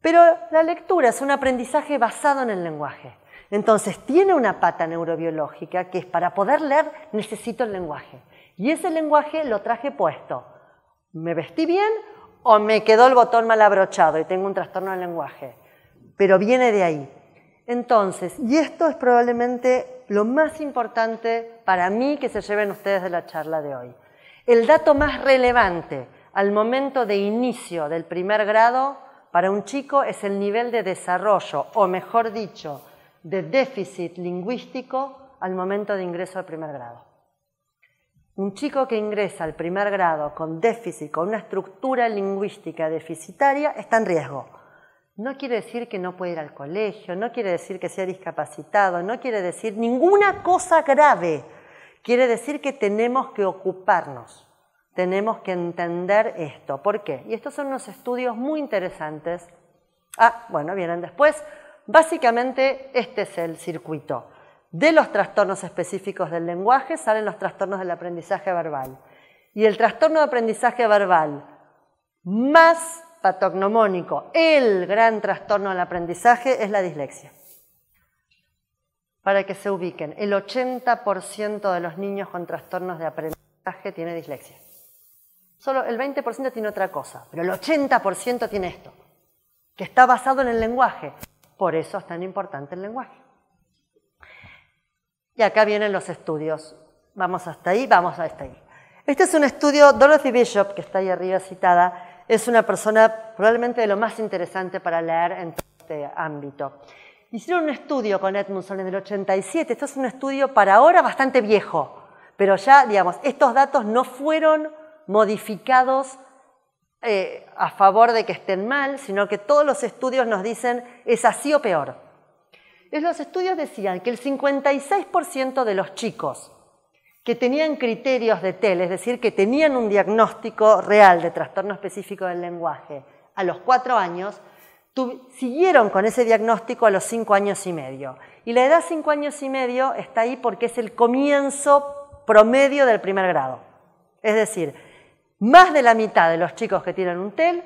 Pero la lectura es un aprendizaje basado en el lenguaje. Entonces, tiene una pata neurobiológica que es para poder leer necesito el lenguaje. Y ese lenguaje lo traje puesto. ¿Me vestí bien o me quedó el botón mal abrochado y tengo un trastorno del lenguaje? Pero viene de ahí. Entonces, y esto es probablemente lo más importante para mí que se lleven ustedes de la charla de hoy. El dato más relevante al momento de inicio del primer grado para un chico es el nivel de desarrollo, o mejor dicho, de déficit lingüístico al momento de ingreso al primer grado. Un chico que ingresa al primer grado con déficit, con una estructura lingüística deficitaria, está en riesgo. No quiere decir que no puede ir al colegio, no quiere decir que sea discapacitado, no quiere decir ninguna cosa grave. Quiere decir que tenemos que ocuparnos tenemos que entender esto. ¿Por qué? Y estos son unos estudios muy interesantes. Ah, bueno, vienen después. Básicamente, este es el circuito. De los trastornos específicos del lenguaje salen los trastornos del aprendizaje verbal. Y el trastorno de aprendizaje verbal más patognomónico, el gran trastorno del aprendizaje, es la dislexia. Para que se ubiquen, el 80% de los niños con trastornos de aprendizaje tiene dislexia. Solo el 20% tiene otra cosa, pero el 80% tiene esto, que está basado en el lenguaje. Por eso es tan importante el lenguaje. Y acá vienen los estudios. Vamos hasta ahí, vamos hasta ahí. Este es un estudio, Dorothy Bishop, que está ahí arriba citada, es una persona probablemente de lo más interesante para leer en este ámbito. Hicieron un estudio con Edmundson en el 87, esto es un estudio para ahora bastante viejo, pero ya, digamos, estos datos no fueron modificados eh, a favor de que estén mal, sino que todos los estudios nos dicen es así o peor. Los estudios decían que el 56% de los chicos que tenían criterios de TEL, es decir, que tenían un diagnóstico real de trastorno específico del lenguaje a los cuatro años, siguieron con ese diagnóstico a los cinco años y medio. Y la edad cinco años y medio está ahí porque es el comienzo promedio del primer grado. Es decir, más de la mitad de los chicos que tienen un TEL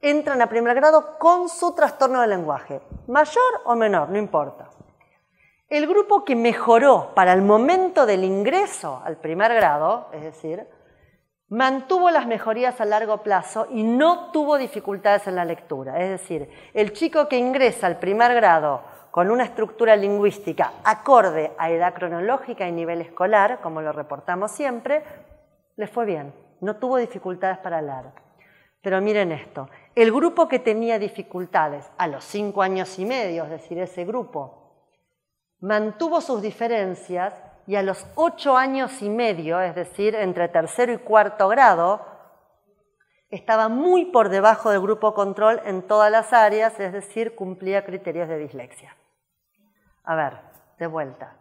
entran a primer grado con su trastorno del lenguaje, mayor o menor, no importa. El grupo que mejoró para el momento del ingreso al primer grado, es decir, mantuvo las mejorías a largo plazo y no tuvo dificultades en la lectura. Es decir, el chico que ingresa al primer grado con una estructura lingüística acorde a edad cronológica y nivel escolar, como lo reportamos siempre, le fue bien no tuvo dificultades para hablar. Pero miren esto, el grupo que tenía dificultades a los cinco años y medio, es decir, ese grupo, mantuvo sus diferencias y a los ocho años y medio, es decir, entre tercero y cuarto grado, estaba muy por debajo del grupo control en todas las áreas, es decir, cumplía criterios de dislexia. A ver, de vuelta.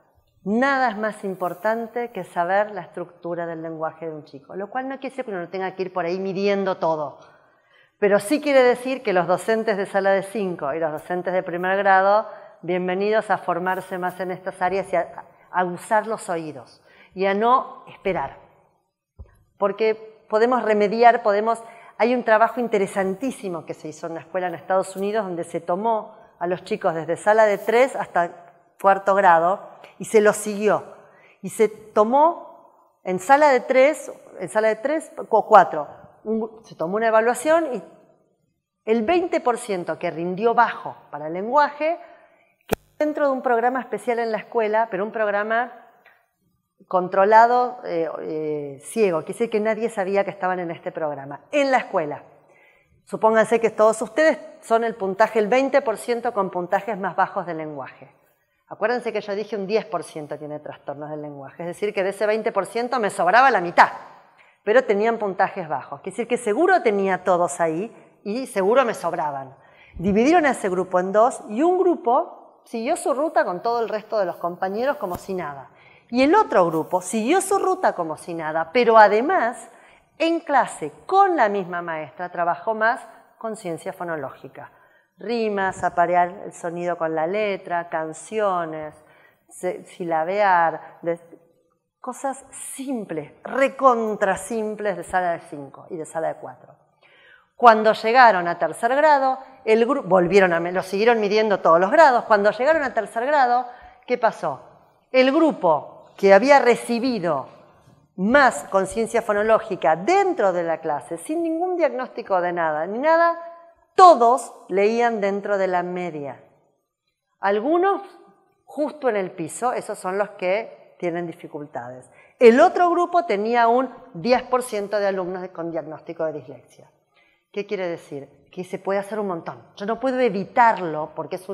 Nada es más importante que saber la estructura del lenguaje de un chico, lo cual no quiere decir que uno tenga que ir por ahí midiendo todo, pero sí quiere decir que los docentes de sala de 5 y los docentes de primer grado, bienvenidos a formarse más en estas áreas y a, usar los oídos y a no esperar, porque podemos remediar, podemos... Hay un trabajo interesantísimo que se hizo en una escuela en Estados Unidos donde se tomó a los chicos desde sala de 3 hasta cuarto grado y se lo siguió. Y se tomó en sala de tres, en sala de tres o cuatro, se tomó una evaluación y el 20% que rindió bajo para el lenguaje, que dentro de un programa especial en la escuela, pero un programa controlado, eh, eh, ciego, que que nadie sabía que estaban en este programa, en la escuela. Supónganse que todos ustedes son el puntaje, el 20% con puntajes más bajos del lenguaje. Acuérdense que yo dije un 10% tiene trastornos del lenguaje, es decir, que de ese 20% me sobraba la mitad, pero tenían puntajes bajos. es decir que seguro tenía todos ahí y seguro me sobraban. Dividieron a ese grupo en dos y un grupo siguió su ruta con todo el resto de los compañeros como si nada. Y el otro grupo siguió su ruta como si nada, pero además en clase con la misma maestra trabajó más con ciencia fonológica rimas, aparear el sonido con la letra, canciones, silabear, cosas simples, recontra simples de sala de 5 y de sala de 4. Cuando llegaron a tercer grado, el grupo, volvieron a, lo siguieron midiendo todos los grados, cuando llegaron a tercer grado, ¿qué pasó? El grupo que había recibido más conciencia fonológica dentro de la clase, sin ningún diagnóstico de nada, ni nada, todos leían dentro de la media. Algunos justo en el piso, esos son los que tienen dificultades. El otro grupo tenía un 10% de alumnos con diagnóstico de dislexia. ¿Qué quiere decir? Que se puede hacer un montón. Yo no puedo evitarlo porque es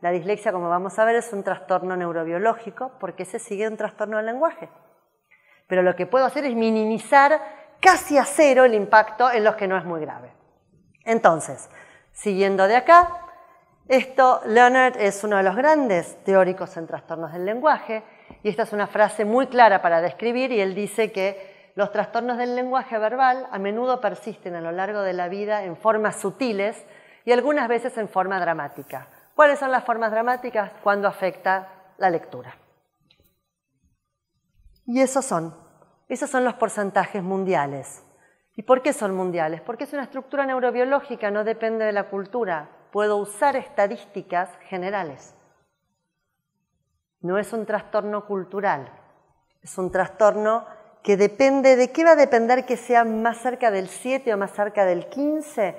la dislexia, como vamos a ver, es un trastorno neurobiológico porque se sigue un trastorno del lenguaje. Pero lo que puedo hacer es minimizar casi a cero el impacto en los que no es muy grave. Entonces, Siguiendo de acá, esto, Leonard es uno de los grandes teóricos en trastornos del lenguaje y esta es una frase muy clara para describir y él dice que los trastornos del lenguaje verbal a menudo persisten a lo largo de la vida en formas sutiles y algunas veces en forma dramática. ¿Cuáles son las formas dramáticas? Cuando afecta la lectura. Y esos son, esos son los porcentajes mundiales. ¿Y por qué son mundiales? Porque es una estructura neurobiológica, no depende de la cultura. Puedo usar estadísticas generales. No es un trastorno cultural, es un trastorno que depende de qué va a depender que sea más cerca del 7 o más cerca del 15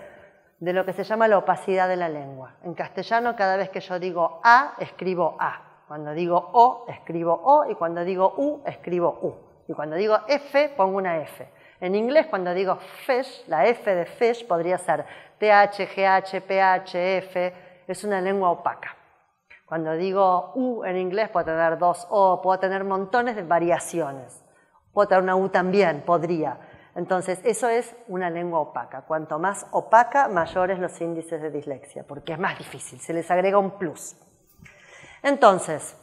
de lo que se llama la opacidad de la lengua. En castellano cada vez que yo digo A, escribo A. Cuando digo O, escribo O y cuando digo U, escribo U. Y cuando digo F, pongo una F. En inglés, cuando digo fish, e la F de fish e podría ser TH, GH, PH, F, es una lengua opaca. Cuando digo U en inglés, puedo tener dos O, puedo tener montones de variaciones. Puedo tener una U también, podría. Entonces, eso es una lengua opaca. Cuanto más opaca, mayores los índices de dislexia, porque es más difícil, se les agrega un plus. Entonces,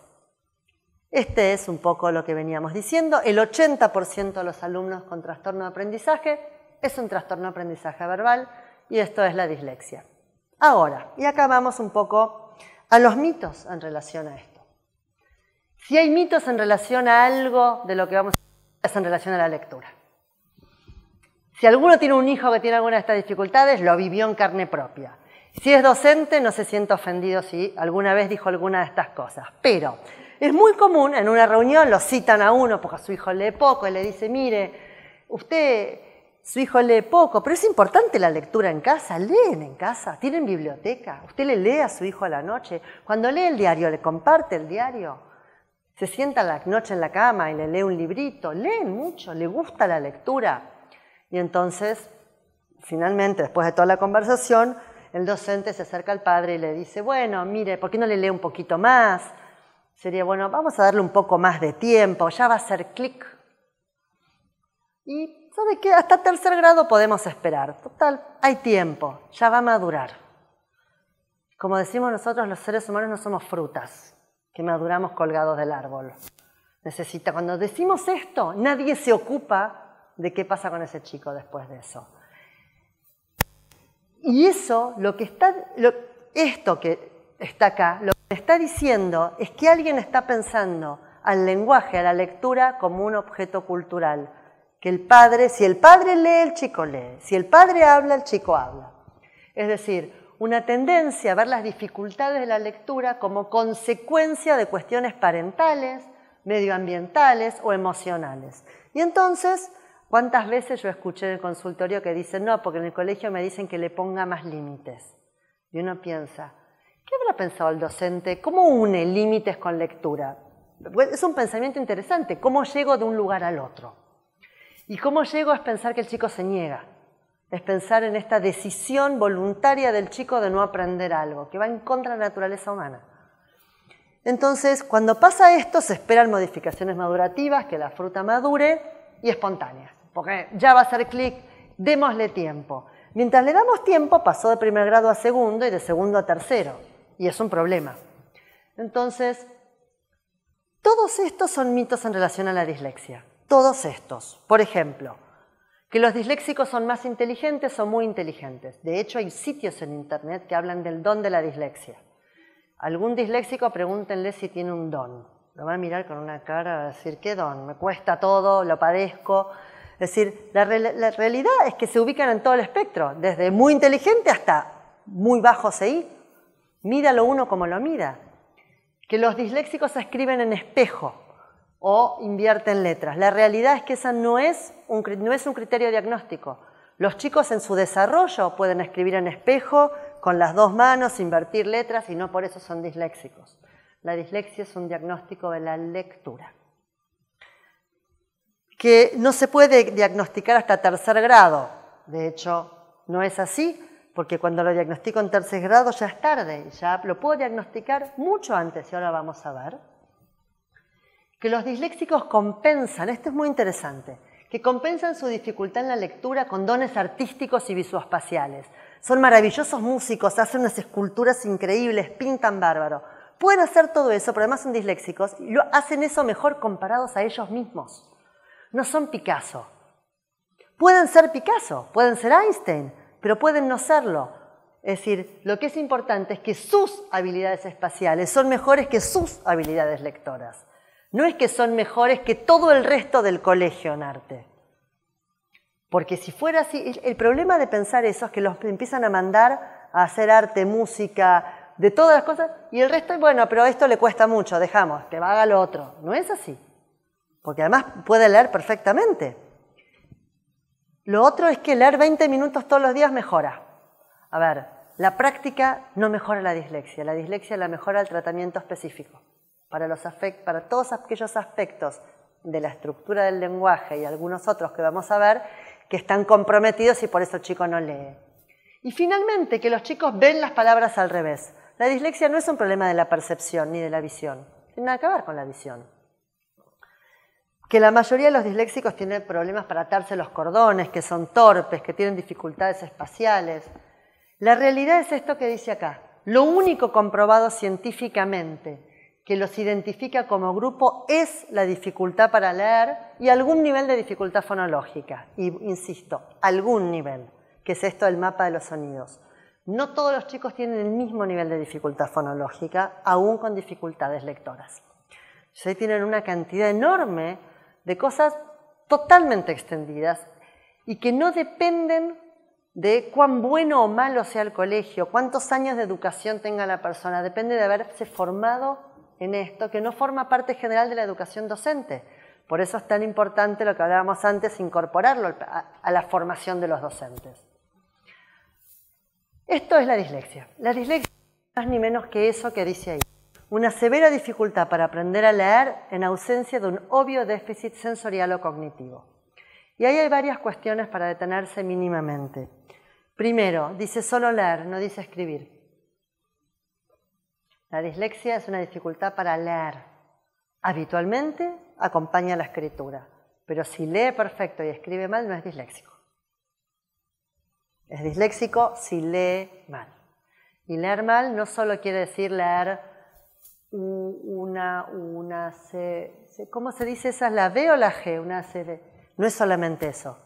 este es un poco lo que veníamos diciendo. El 80% de los alumnos con trastorno de aprendizaje es un trastorno de aprendizaje verbal y esto es la dislexia. Ahora, y acá vamos un poco a los mitos en relación a esto. Si hay mitos en relación a algo de lo que vamos a es en relación a la lectura. Si alguno tiene un hijo que tiene alguna de estas dificultades, lo vivió en carne propia. Si es docente, no se siente ofendido si alguna vez dijo alguna de estas cosas. Pero es muy común en una reunión, lo citan a uno porque a su hijo lee poco y le dice, mire, usted, su hijo lee poco, pero es importante la lectura en casa, leen en casa, tienen biblioteca, usted le lee a su hijo a la noche, cuando lee el diario, le comparte el diario, se sienta la noche en la cama y le lee un librito, leen mucho, le gusta la lectura. Y entonces, finalmente, después de toda la conversación, el docente se acerca al padre y le dice, bueno, mire, ¿por qué no le lee un poquito más? sería, bueno, vamos a darle un poco más de tiempo, ya va a ser clic. Y, ¿sabe qué? Hasta tercer grado podemos esperar. Total, hay tiempo, ya va a madurar. Como decimos nosotros, los seres humanos no somos frutas que maduramos colgados del árbol. Necesita, cuando decimos esto, nadie se ocupa de qué pasa con ese chico después de eso. Y eso, lo que está, esto que está acá, lo que está diciendo es que alguien está pensando al lenguaje, a la lectura, como un objeto cultural. Que el padre, si el padre lee, el chico lee. Si el padre habla, el chico habla. Es decir, una tendencia a ver las dificultades de la lectura como consecuencia de cuestiones parentales, medioambientales o emocionales. Y entonces, ¿cuántas veces yo escuché en el consultorio que dicen, no, porque en el colegio me dicen que le ponga más límites? Y uno piensa, ¿Qué habrá pensado el docente? ¿Cómo une límites con lectura? Pues, es un pensamiento interesante. ¿Cómo llego de un lugar al otro? Y cómo llego es pensar que el chico se niega. Es pensar en esta decisión voluntaria del chico de no aprender algo, que va en contra de la naturaleza humana. Entonces, cuando pasa esto, se esperan modificaciones madurativas, que la fruta madure y espontáneas. Porque ya va a hacer clic, démosle tiempo. Mientras le damos tiempo, pasó de primer grado a segundo y de segundo a tercero y es un problema. Entonces, todos estos son mitos en relación a la dislexia. Todos estos. Por ejemplo, que los disléxicos son más inteligentes o muy inteligentes. De hecho, hay sitios en Internet que hablan del don de la dislexia. Algún disléxico pregúntenle si tiene un don. Lo va a mirar con una cara, a decir, ¿qué don? Me cuesta todo, lo padezco. Es decir, la, la realidad es que se ubican en todo el espectro, desde muy inteligente hasta muy bajo CI. Míralo uno como lo mira. Que los disléxicos escriben en espejo o invierten letras. La realidad es que esa no no es un criterio diagnóstico. Los chicos en su desarrollo pueden escribir en espejo, con las dos manos, invertir letras y no por eso son disléxicos. La dislexia es un diagnóstico de la lectura. Que no se puede diagnosticar hasta tercer grado. De hecho, no es así porque cuando lo diagnostico en tercer grado ya es tarde, ya lo puedo diagnosticar mucho antes y ahora vamos a ver. Que los disléxicos compensan, esto es muy interesante, que compensan su dificultad en la lectura con dones artísticos y visuospaciales. Son maravillosos músicos, hacen unas esculturas increíbles, pintan bárbaro. Pueden hacer todo eso, pero además son disléxicos y lo hacen eso mejor comparados a ellos mismos. No son Picasso. Pueden ser Picasso, pueden ser Einstein, pero pueden no serlo. Es decir, lo que es importante es que sus habilidades espaciales son mejores que sus habilidades lectoras. No es que son mejores que todo el resto del colegio en arte. Porque si fuera así, el problema de pensar eso es que los empiezan a mandar a hacer arte, música, de todas las cosas, y el resto, es bueno, pero esto le cuesta mucho, dejamos, que haga lo otro. No es así. Porque además puede leer perfectamente. Lo otro es que leer 20 minutos todos los días mejora. A ver, la práctica no mejora la dislexia, la dislexia la mejora el tratamiento específico. Para, todos aquellos aspectos de la estructura del lenguaje y algunos otros que vamos a ver que están comprometidos y por eso el chico no lee. Y finalmente, que los chicos ven las palabras al revés. La dislexia no es un problema de la percepción ni de la visión, tiene nada que ver con la visión que la mayoría de los disléxicos tienen problemas para atarse los cordones, que son torpes, que tienen dificultades espaciales. La realidad es esto que dice acá. Lo único comprobado científicamente que los identifica como grupo es la dificultad para leer y algún nivel de dificultad fonológica. Y insisto, algún nivel, que es esto del mapa de los sonidos. No todos los chicos tienen el mismo nivel de dificultad fonológica, aún con dificultades lectoras. Se tienen una cantidad enorme de cosas totalmente extendidas y que no dependen de cuán bueno o malo sea el colegio, cuántos años de educación tenga la persona, depende de haberse formado en esto, que no forma parte general de la educación docente. Por eso es tan importante lo que hablábamos antes, incorporarlo a la formación de los docentes. Esto es la dislexia. La dislexia es más ni menos que eso que dice ahí una severa dificultad para aprender a leer en ausencia de un obvio déficit sensorial o cognitivo. Y ahí hay varias cuestiones para detenerse mínimamente. Primero, dice solo leer, no dice escribir. La dislexia es una dificultad para leer. Habitualmente acompaña la escritura, pero si lee perfecto y escribe mal no es disléxico. Es disléxico si lee mal. Y leer mal no solo quiere decir leer una, una C, ¿cómo se dice esa? ¿La B o la G? Una CD. No es solamente eso.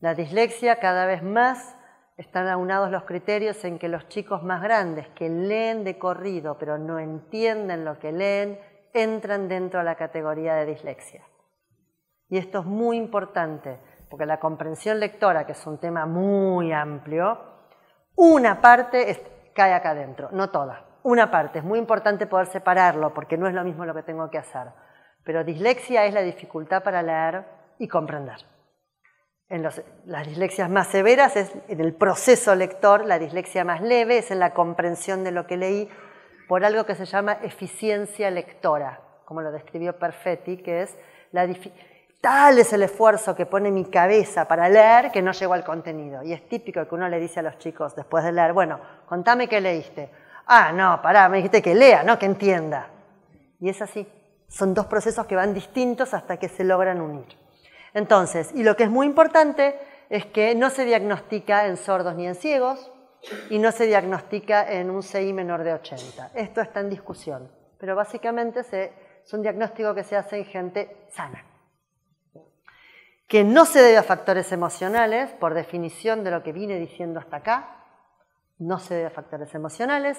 La dislexia cada vez más están aunados los criterios en que los chicos más grandes que leen de corrido pero no entienden lo que leen, entran dentro de la categoría de dislexia. Y esto es muy importante, porque la comprensión lectora, que es un tema muy amplio, una parte cae acá adentro, no toda una parte, es muy importante poder separarlo porque no es lo mismo lo que tengo que hacer. Pero dislexia es la dificultad para leer y comprender. En las dislexias más severas es en el proceso lector, la dislexia más leve es en la comprensión de lo que leí por algo que se llama eficiencia lectora, como lo describió Perfetti, que es tal es el esfuerzo que pone mi cabeza para leer que no llego al contenido. Y es típico que uno le dice a los chicos después de leer, bueno, contame qué leíste. Ah, no, pará, me dijiste que lea, no que entienda. Y es así. Son dos procesos que van distintos hasta que se logran unir. Entonces, y lo que es muy importante es que no se diagnostica en sordos ni en ciegos y no se diagnostica en un CI menor de 80. Esto está en discusión, pero básicamente es un diagnóstico que se hace en gente sana. Que no se debe a factores emocionales, por definición de lo que vine diciendo hasta acá, no se debe a factores emocionales,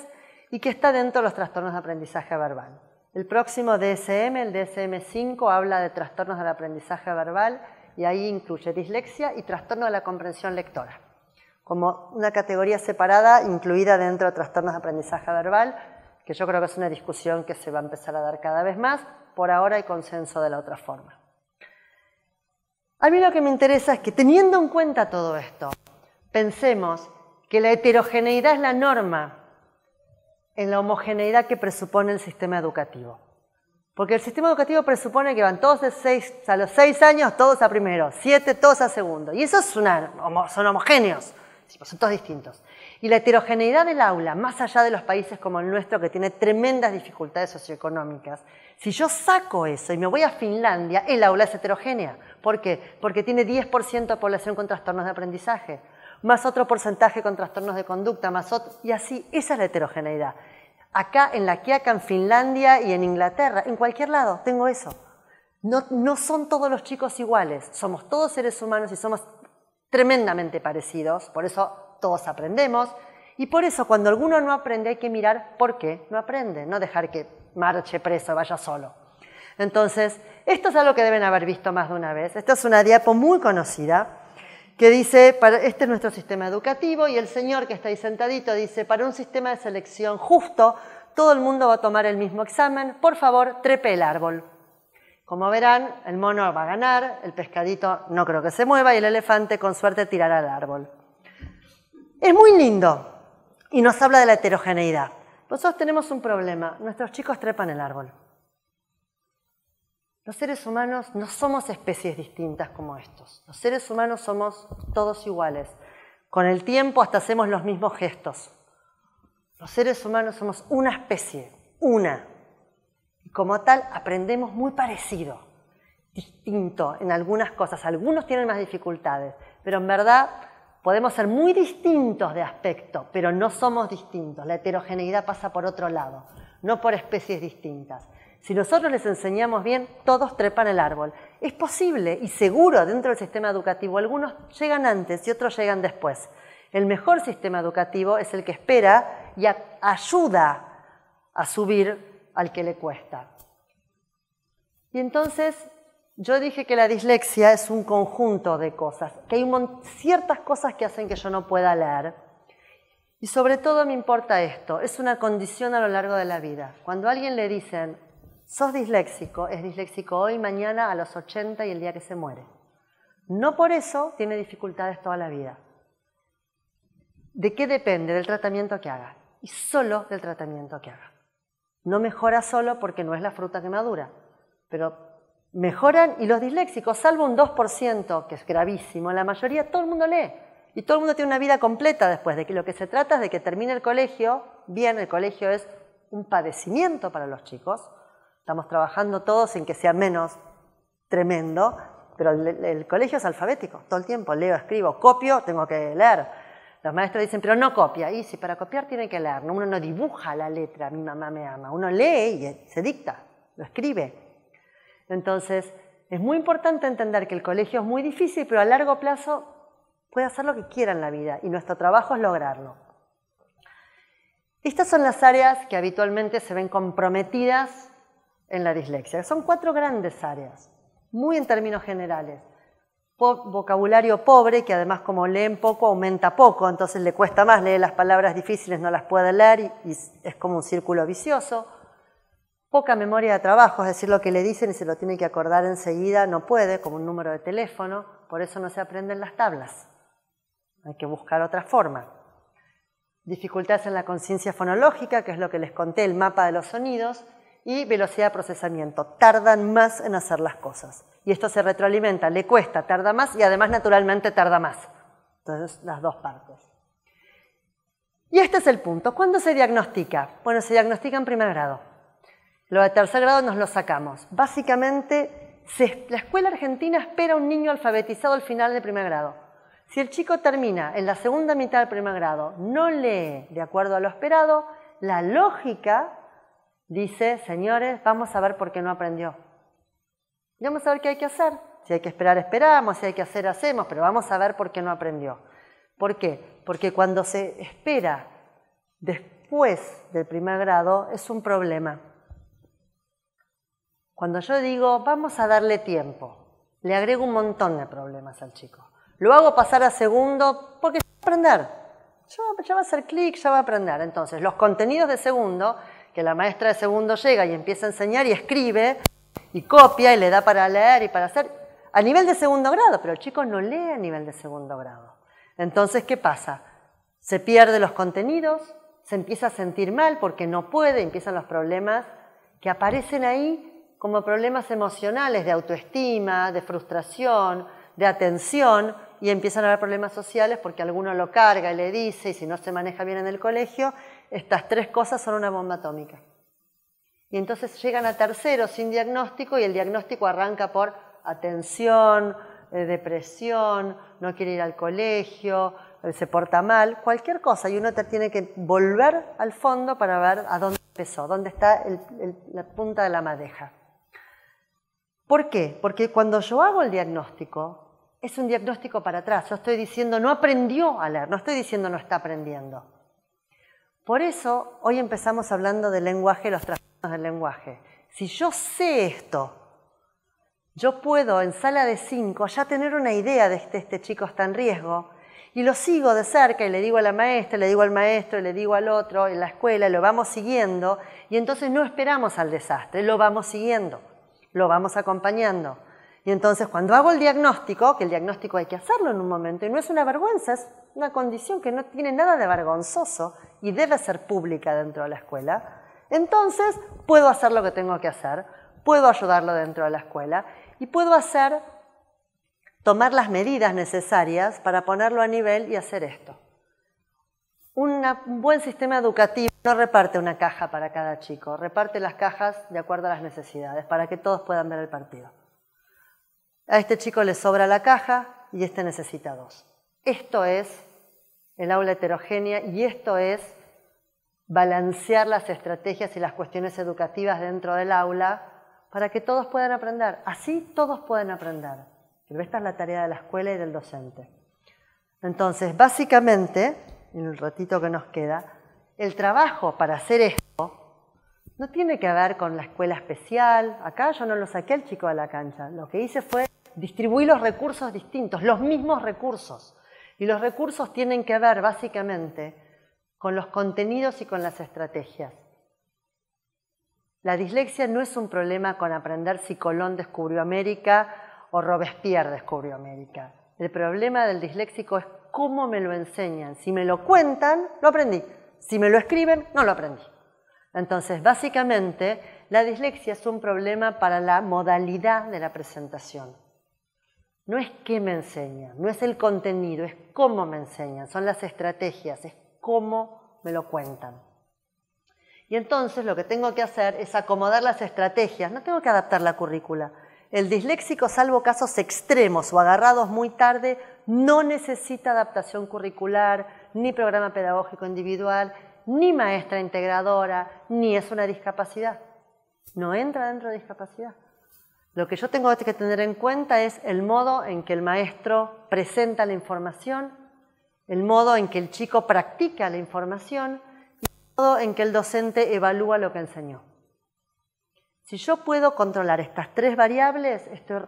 y que está dentro de los trastornos de aprendizaje verbal. El próximo DSM, el DSM5, habla de trastornos del aprendizaje verbal y ahí incluye dislexia y trastorno de la comprensión lectora, como una categoría separada incluida dentro de trastornos de aprendizaje verbal, que yo creo que es una discusión que se va a empezar a dar cada vez más. Por ahora hay consenso de la otra forma. A mí lo que me interesa es que teniendo en cuenta todo esto, pensemos que la heterogeneidad es la norma en la homogeneidad que presupone el sistema educativo. Porque el sistema educativo presupone que van todos de a los seis años, todos a primero, siete, todos a segundo. Y esos son homogéneos, son todos distintos. Y la heterogeneidad del aula, más allá de los países como el nuestro, que tiene tremendas dificultades socioeconómicas, si yo saco eso y me voy a Finlandia, el aula es heterogénea. ¿Por qué? Porque tiene 10% de población con trastornos de aprendizaje, más otro porcentaje con trastornos de conducta, más Y así, esa es la heterogeneidad acá en la Quiaca, en Finlandia y en Inglaterra, en cualquier lado, tengo eso. No, no son todos los chicos iguales, somos todos seres humanos y somos tremendamente parecidos, por eso todos aprendemos, y por eso cuando alguno no aprende hay que mirar por qué no aprende, no dejar que marche preso, vaya solo. Entonces, esto es algo que deben haber visto más de una vez. Esta es una diapo muy conocida que dice, para, este es nuestro sistema educativo y el señor que está ahí sentadito dice, para un sistema de selección justo, todo el mundo va a tomar el mismo examen, por favor, trepe el árbol. Como verán, el mono va a ganar, el pescadito no creo que se mueva y el elefante con suerte tirará el árbol. Es muy lindo y nos habla de la heterogeneidad. Nosotros tenemos un problema, nuestros chicos trepan el árbol. Los seres humanos no somos especies distintas como estos. Los seres humanos somos todos iguales. Con el tiempo hasta hacemos los mismos gestos. Los seres humanos somos una especie, una. Y como tal aprendemos muy parecido, distinto en algunas cosas. Algunos tienen más dificultades, pero en verdad podemos ser muy distintos de aspecto, pero no somos distintos. La heterogeneidad pasa por otro lado, no por especies distintas. Si nosotros les enseñamos bien, todos trepan el árbol. Es posible y seguro dentro del sistema educativo. Algunos llegan antes y otros llegan después. El mejor sistema educativo es el que espera y ayuda a subir al que le cuesta. Y entonces yo dije que la dislexia es un conjunto de cosas, que hay ciertas cosas que hacen que yo no pueda leer. Y sobre todo me importa esto, es una condición a lo largo de la vida. Cuando a alguien le dicen, Sos disléxico, es disléxico hoy, mañana, a los 80 y el día que se muere. No por eso tiene dificultades toda la vida. ¿De qué depende? Del tratamiento que haga. Y solo del tratamiento que haga. No mejora solo porque no es la fruta que madura. Pero mejoran y los disléxicos, salvo un 2%, que es gravísimo, la mayoría todo el mundo lee. Y todo el mundo tiene una vida completa después de que lo que se trata es de que termine el colegio, bien, el colegio es un padecimiento para los chicos, Estamos trabajando todos en que sea menos tremendo, pero el, colegio es alfabético, todo el tiempo leo, escribo, copio, tengo que leer. Los maestros dicen, pero no copia. Y si para copiar tiene que leer, uno no dibuja la letra, mi mamá me ama, uno lee y se dicta, lo escribe. Entonces, es muy importante entender que el colegio es muy difícil, pero a largo plazo puede hacer lo que quiera en la vida y nuestro trabajo es lograrlo. Estas son las áreas que habitualmente se ven comprometidas en la dislexia. Son cuatro grandes áreas, muy en términos generales. vocabulario pobre, que además como leen poco, aumenta poco, entonces le cuesta más leer las palabras difíciles, no las puede leer y, y es como un círculo vicioso. Poca memoria de trabajo, es decir, lo que le dicen y se lo tiene que acordar enseguida, no puede, como un número de teléfono, por eso no se aprenden las tablas. Hay que buscar otra forma. Dificultades en la conciencia fonológica, que es lo que les conté, el mapa de los sonidos, y velocidad de procesamiento. Tardan más en hacer las cosas. Y esto se retroalimenta, le cuesta, tarda más y además naturalmente tarda más. Entonces, las dos partes. Y este es el punto. ¿Cuándo se diagnostica? Bueno, se diagnostica en primer grado. Lo de tercer grado nos lo sacamos. Básicamente, la escuela argentina espera un niño alfabetizado al final de primer grado. Si el chico termina en la segunda mitad del primer grado, no lee de acuerdo a lo esperado, la lógica dice, señores, vamos a ver por qué no aprendió. Y vamos a ver qué hay que hacer. Si hay que esperar, esperamos, si hay que hacer, hacemos, pero vamos a ver por qué no aprendió. ¿Por qué? Porque cuando se espera después del primer grado es un problema. Cuando yo digo, vamos a darle tiempo, le agrego un montón de problemas al chico. Lo hago pasar a segundo porque ya va a aprender. Ya, ya va a hacer clic, ya va a aprender. Entonces, los contenidos de segundo que la maestra de segundo llega y empieza a enseñar y escribe y copia y le da para leer y para hacer a nivel de segundo grado, pero el chico no lee a nivel de segundo grado. Entonces, ¿qué pasa? Se pierde los contenidos, se empieza a sentir mal porque no puede, empiezan los problemas que aparecen ahí como problemas emocionales de autoestima, de frustración, de atención y empiezan a haber problemas sociales porque alguno lo carga y le dice y si no se maneja bien en el colegio estas tres cosas son una bomba atómica. Y entonces llegan a tercero sin diagnóstico y el diagnóstico arranca por atención, eh, depresión, no quiere ir al colegio, eh, se porta mal, cualquier cosa. Y uno te tiene que volver al fondo para ver a dónde empezó, dónde está la punta de la madeja. ¿Por qué? Porque cuando yo hago el diagnóstico, es un diagnóstico para atrás. Yo estoy diciendo no aprendió a leer, no estoy diciendo no está aprendiendo. Por eso hoy empezamos hablando del lenguaje, los trastornos del lenguaje. Si yo sé esto, yo puedo en sala de cinco ya tener una idea de que este, este chico está en riesgo y lo sigo de cerca y le digo a la maestra, le digo al maestro, le digo al otro en la escuela, lo vamos siguiendo y entonces no esperamos al desastre, lo vamos siguiendo, lo vamos acompañando. Y entonces cuando hago el diagnóstico, que el diagnóstico hay que hacerlo en un momento y no es una vergüenza, es una condición que no tiene nada de vergonzoso, y debe ser pública dentro de la escuela, entonces puedo hacer lo que tengo que hacer, puedo ayudarlo dentro de la escuela y puedo hacer, tomar las medidas necesarias para ponerlo a nivel y hacer esto. un buen sistema educativo no reparte una caja para cada chico, reparte las cajas de acuerdo a las necesidades para que todos puedan ver el partido. A este chico le sobra la caja y este necesita dos. Esto es el aula heterogénea y esto es balancear las estrategias y las cuestiones educativas dentro del aula para que todos puedan aprender. Así todos pueden aprender. Pero esta es la tarea de la escuela y del docente. Entonces, básicamente, en el ratito que nos queda, el trabajo para hacer esto no tiene que ver con la escuela especial. Acá yo no lo saqué al chico a la cancha. Lo que hice fue distribuir los recursos distintos, los mismos recursos. Y los recursos tienen que ver básicamente con los contenidos y con las estrategias. La dislexia no es un problema con aprender si Colón descubrió América o Robespierre descubrió América. El problema del disléxico es cómo me lo enseñan. Si me lo cuentan, lo aprendí. Si me lo escriben, no lo aprendí. Entonces, básicamente, la dislexia es un problema para la modalidad de la presentación. No es qué me enseñan, no es el contenido, es cómo me enseñan, son las estrategias, es cómo me lo cuentan. Y entonces lo que tengo que hacer es acomodar las estrategias, no tengo que adaptar la currícula. El disléxico, salvo casos extremos o agarrados muy tarde, no necesita adaptación curricular, ni programa pedagógico individual, ni maestra integradora, ni es una discapacidad. No entra dentro de discapacidad. Lo que yo tengo que tener en cuenta es el modo en que el maestro presenta la información, el modo en que el chico practica la información y el modo en que el docente evalúa lo que enseñó. Si yo puedo controlar estas tres variables, estoy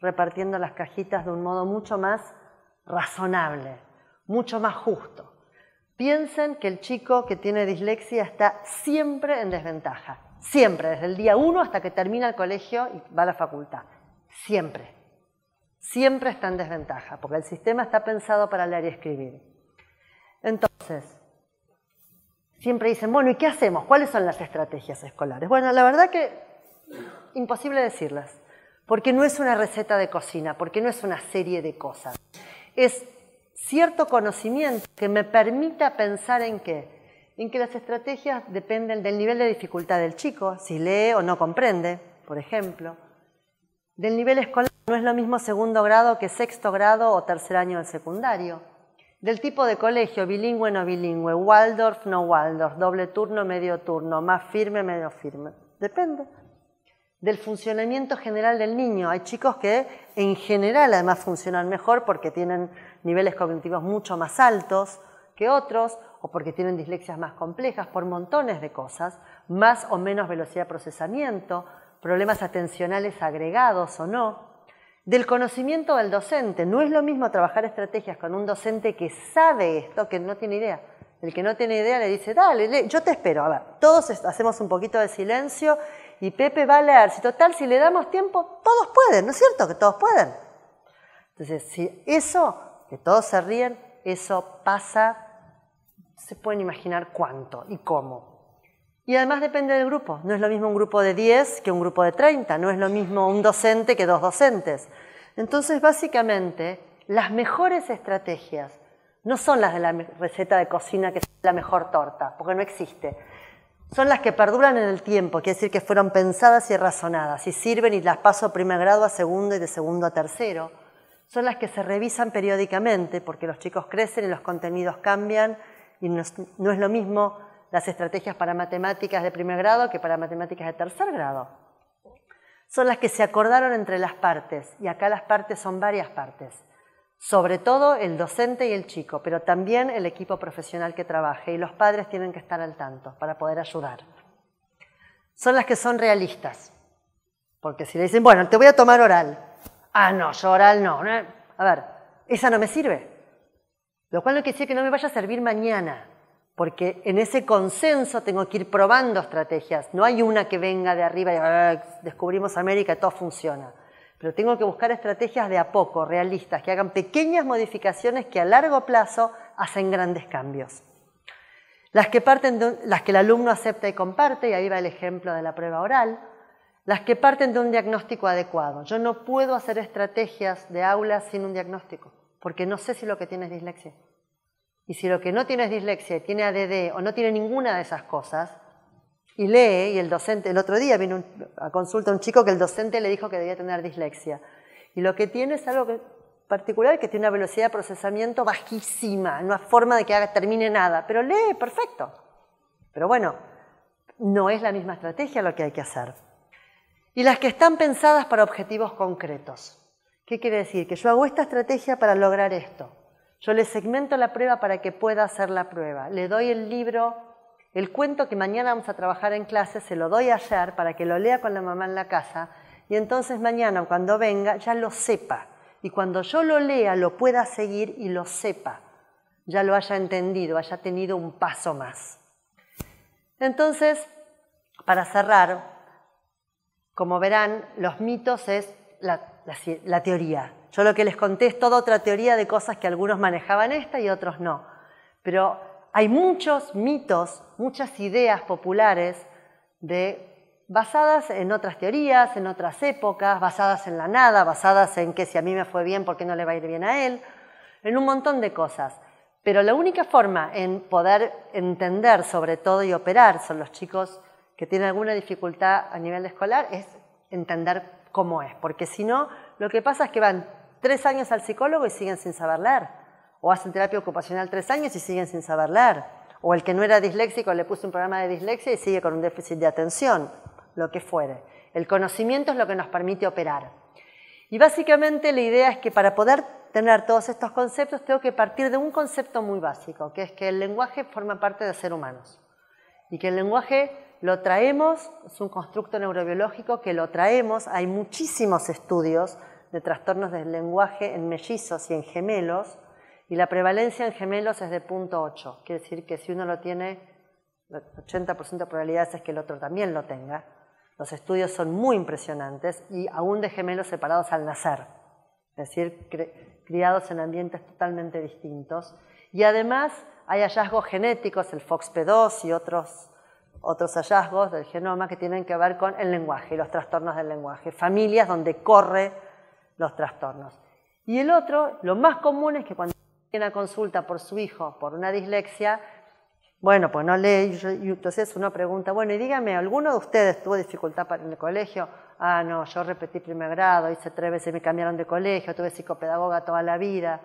repartiendo las cajitas de un modo mucho más razonable, mucho más justo. Piensen que el chico que tiene dislexia está siempre en desventaja. Siempre, desde el día uno hasta que termina el colegio y va a la facultad. Siempre. Siempre está en desventaja, porque el sistema está pensado para leer y escribir. Entonces, siempre dicen, bueno, ¿y qué hacemos? ¿Cuáles son las estrategias escolares? Bueno, la verdad que imposible decirlas, porque no es una receta de cocina, porque no es una serie de cosas. Es cierto conocimiento que me permita pensar en qué, en que las estrategias dependen del nivel de dificultad del chico, si lee o no comprende, por ejemplo, del nivel escolar, no es lo mismo segundo grado que sexto grado o tercer año del secundario, del tipo de colegio, bilingüe, no bilingüe, Waldorf, no Waldorf, doble turno, medio turno, más firme, medio firme, depende. Del funcionamiento general del niño. Hay chicos que en general además funcionan mejor porque tienen niveles cognitivos mucho más altos que otros o porque tienen dislexias más complejas, por montones de cosas, más o menos velocidad de procesamiento, problemas atencionales agregados o no, del conocimiento del docente. No es lo mismo trabajar estrategias con un docente que sabe esto que no tiene idea. El que no tiene idea le dice, dale, yo te espero. A ver, todos hacemos un poquito de silencio y Pepe va a leer. Si total, si le damos tiempo, todos pueden, ¿no es cierto? Que todos pueden. Entonces, si eso, que todos se ríen, eso pasa se pueden imaginar cuánto y cómo. Y además depende del grupo. No es lo mismo un grupo de 10 que un grupo de 30, no es lo mismo un docente que dos docentes. Entonces, básicamente, las mejores estrategias no son las de la receta de cocina que es la mejor torta, porque no existe. Son las que perduran en el tiempo, quiere decir que fueron pensadas y razonadas, y sirven y las paso de primer grado a segundo y de segundo a tercero. Son las que se revisan periódicamente, porque los chicos crecen y los contenidos cambian y no es, lo mismo las estrategias para matemáticas de primer grado que para matemáticas de tercer grado. Son las que se acordaron entre las partes, y acá las partes son varias partes, sobre todo el docente y el chico, pero también el equipo profesional que trabaje, y los padres tienen que estar al tanto para poder ayudar. Son las que son realistas, porque si le dicen, bueno, te voy a tomar oral, ah, no, yo oral no, a ver, esa no me sirve, lo cual no quiere decir que no me vaya a servir mañana, porque en ese consenso tengo que ir probando estrategias. No hay una que venga de arriba y ah, descubrimos América y todo funciona. Pero tengo que buscar estrategias de a poco, realistas, que hagan pequeñas modificaciones que a largo plazo hacen grandes cambios. Las que, parten las que el alumno acepta y comparte, y ahí va el ejemplo de la prueba oral, las que parten de un diagnóstico adecuado. Yo no puedo hacer estrategias de aula sin un diagnóstico porque no sé si lo que tiene es dislexia. Y si lo que no tiene es dislexia, tiene ADD o no tiene ninguna de esas cosas, y lee, y el docente, el otro día vino a consulta un chico que el docente le dijo que debía tener dislexia. Y lo que tiene es algo particular que tiene una velocidad de procesamiento bajísima, no hay forma de que haga, termine nada, pero lee perfecto. Pero bueno, no es la misma estrategia lo que hay que hacer. Y las que están pensadas para objetivos concretos. ¿Qué quiere decir? Que yo hago esta estrategia para lograr esto. Yo le segmento la prueba para que pueda hacer la prueba. Le doy el libro, el cuento que mañana vamos a trabajar en clase, se lo doy ayer para que lo lea con la mamá en la casa y entonces mañana cuando venga ya lo sepa. Y cuando yo lo lea lo pueda seguir y lo sepa. Ya lo haya entendido, haya tenido un paso más. Entonces, para cerrar, como verán, los mitos es la la, teoría. Yo lo que les conté es toda otra teoría de cosas que algunos manejaban esta y otros no. Pero hay muchos mitos, muchas ideas populares de basadas en otras teorías, en otras épocas, basadas en la nada, basadas en que si a mí me fue bien, ¿por qué no le va a ir bien a él? En un montón de cosas. Pero la única forma en poder entender sobre todo y operar son los chicos que tienen alguna dificultad a nivel escolar es entender cómo es, porque si no, lo que pasa es que van tres años al psicólogo y siguen sin saber leer, o hacen terapia ocupacional tres años y siguen sin saber leer, o el que no era disléxico le puso un programa de dislexia y sigue con un déficit de atención, lo que fuere. El conocimiento es lo que nos permite operar. Y básicamente la idea es que para poder tener todos estos conceptos tengo que partir de un concepto muy básico, que es que el lenguaje forma parte de ser humanos y que el lenguaje lo traemos, es un constructo neurobiológico que lo traemos, hay muchísimos estudios de trastornos del lenguaje en mellizos y en gemelos, y la prevalencia en gemelos es de 0.8, quiere decir que si uno lo tiene, 80% de probabilidades es que el otro también lo tenga. Los estudios son muy impresionantes y aún de gemelos separados al nacer, es decir, criados en ambientes totalmente distintos. Y además hay hallazgos genéticos, el FOXP2 y otros otros hallazgos del genoma que tienen que ver con el lenguaje y los trastornos del lenguaje, familias donde corre los trastornos. Y el otro, lo más común es que cuando tiene una consulta por su hijo por una dislexia, bueno, pues no lee, y entonces uno pregunta, bueno, y dígame, ¿alguno de ustedes tuvo dificultad en el colegio? Ah, no, yo repetí primer grado, hice tres veces, me cambiaron de colegio, tuve psicopedagoga toda la vida,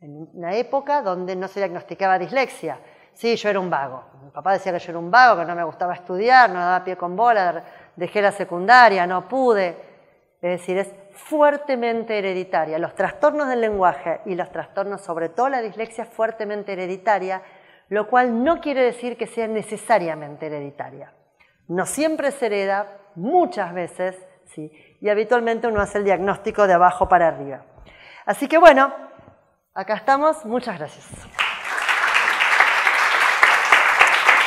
en una época donde no se diagnosticaba dislexia sí, yo era un vago. Mi papá decía que yo era un vago, que no me gustaba estudiar, no daba pie con bola, dejé la secundaria, no pude. Es decir, es fuertemente hereditaria. Los trastornos del lenguaje y los trastornos, sobre todo la dislexia, es fuertemente hereditaria, lo cual no quiere decir que sea necesariamente hereditaria. No siempre se hereda, muchas veces, ¿sí? y habitualmente uno hace el diagnóstico de abajo para arriba. Así que bueno, acá estamos, muchas gracias.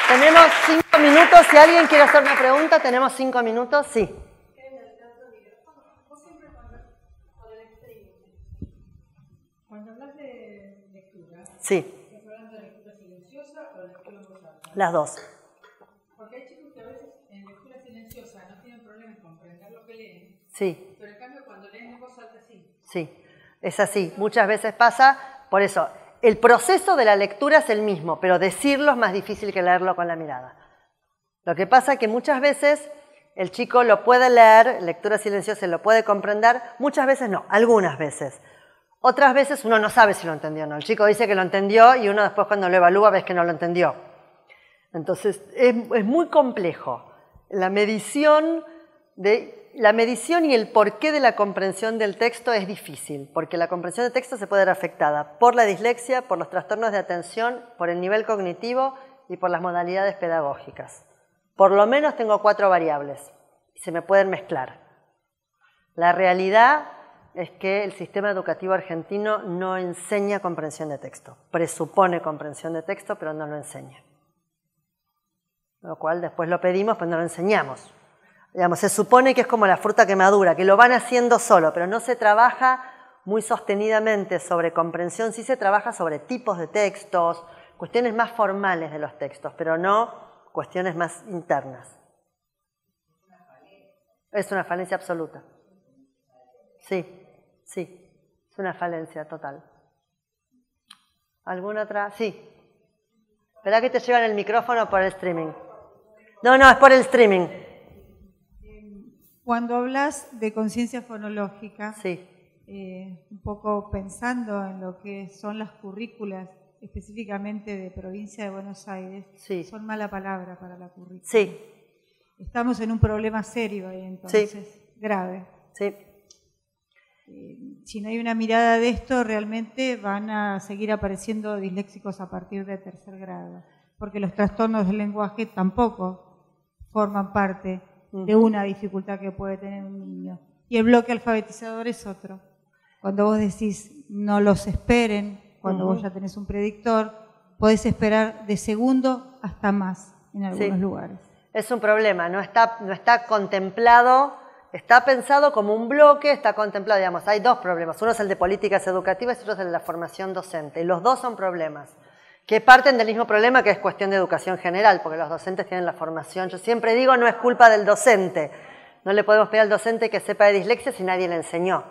Tenemos cinco minutos. Si alguien quiere hacer una pregunta, tenemos cinco minutos. Sí. Cuando hablas de lectura, sí. ¿estás hablando de lectura silenciosa o de lectura en voz alta? Las dos. Porque hay chicos que a veces en lectura silenciosa no tienen problema con comprender lo que leen. Sí. Pero en cambio cuando leen en voz alta sí. Sí, es así. Muchas veces pasa, por eso el proceso de la lectura es el mismo, pero decirlo es más difícil que leerlo con la mirada. Lo que pasa es que muchas veces el chico lo puede leer, lectura silenciosa lo puede comprender, muchas veces no, algunas veces. Otras veces uno no sabe si lo entendió o no. El chico dice que lo entendió y uno después cuando lo evalúa ves que no lo entendió. Entonces es, es muy complejo la medición de la medición y el porqué de la comprensión del texto es difícil, porque la comprensión del texto se puede ver afectada por la dislexia, por los trastornos de atención, por el nivel cognitivo y por las modalidades pedagógicas. Por lo menos tengo cuatro variables y se me pueden mezclar. La realidad es que el sistema educativo argentino no enseña comprensión de texto, presupone comprensión de texto, pero no lo enseña. Lo cual después lo pedimos, pero no lo enseñamos se supone que es como la fruta quemadura, que lo van haciendo solo, pero no se trabaja muy sostenidamente sobre comprensión, sí se trabaja sobre tipos de textos, cuestiones más formales de los textos, pero no cuestiones más internas. Es una falencia absoluta. Sí, sí, es una falencia total. ¿Alguna otra? Sí. ¿Verdad que te llevan el micrófono por el streaming? No, no, es por el streaming. Cuando hablas de conciencia fonológica, eh, un poco pensando en lo que son las currículas, específicamente de provincia de Buenos Aires, son mala palabra para la currícula. Estamos en un problema serio ahí entonces, grave. Eh, si no hay una mirada de esto, realmente van a seguir apareciendo disléxicos a partir de tercer grado, porque los trastornos del lenguaje tampoco forman parte de una dificultad que puede tener un niño. Y el bloque alfabetizador es otro. Cuando vos decís no los esperen, cuando vos ya tenés un predictor, podés esperar de segundo hasta más en algunos lugares. Es un problema, no está, no está contemplado, está pensado como un bloque, está contemplado, digamos, hay dos problemas. Uno es el de políticas educativas y otro es el de la formación docente. Y los dos son problemas que parten del mismo problema que es cuestión de educación general, porque los docentes tienen la formación. Yo siempre digo, no es culpa del docente. No le podemos pedir al docente que sepa de dislexia si nadie le enseñó.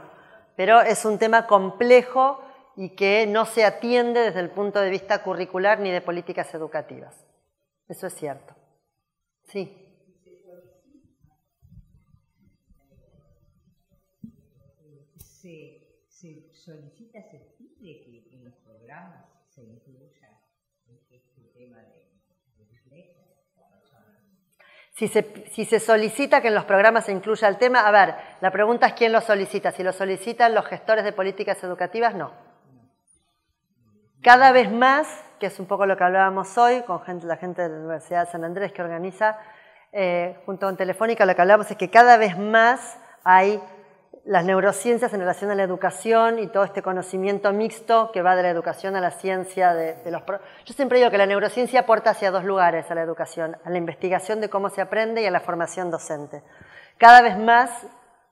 Pero es un tema complejo y que no se atiende desde el punto de vista curricular ni de políticas educativas. Eso es cierto. Sí. ¿Se, solicita, se pide que en los programas Si se, solicita que en los programas se incluya el tema, a ver, la pregunta es quién lo solicita. Si lo solicitan los gestores de políticas educativas, no. Cada vez más, que es un poco lo que hablábamos hoy con gente, la gente de la Universidad de San Andrés que organiza, eh, junto con Telefónica, lo que hablábamos es que cada vez más hay las neurociencias en relación a la educación y todo este conocimiento mixto que va de la educación a la ciencia, de, los... Yo siempre digo que la neurociencia aporta hacia dos lugares a la educación, a la investigación de cómo se aprende y a la formación docente. Cada vez más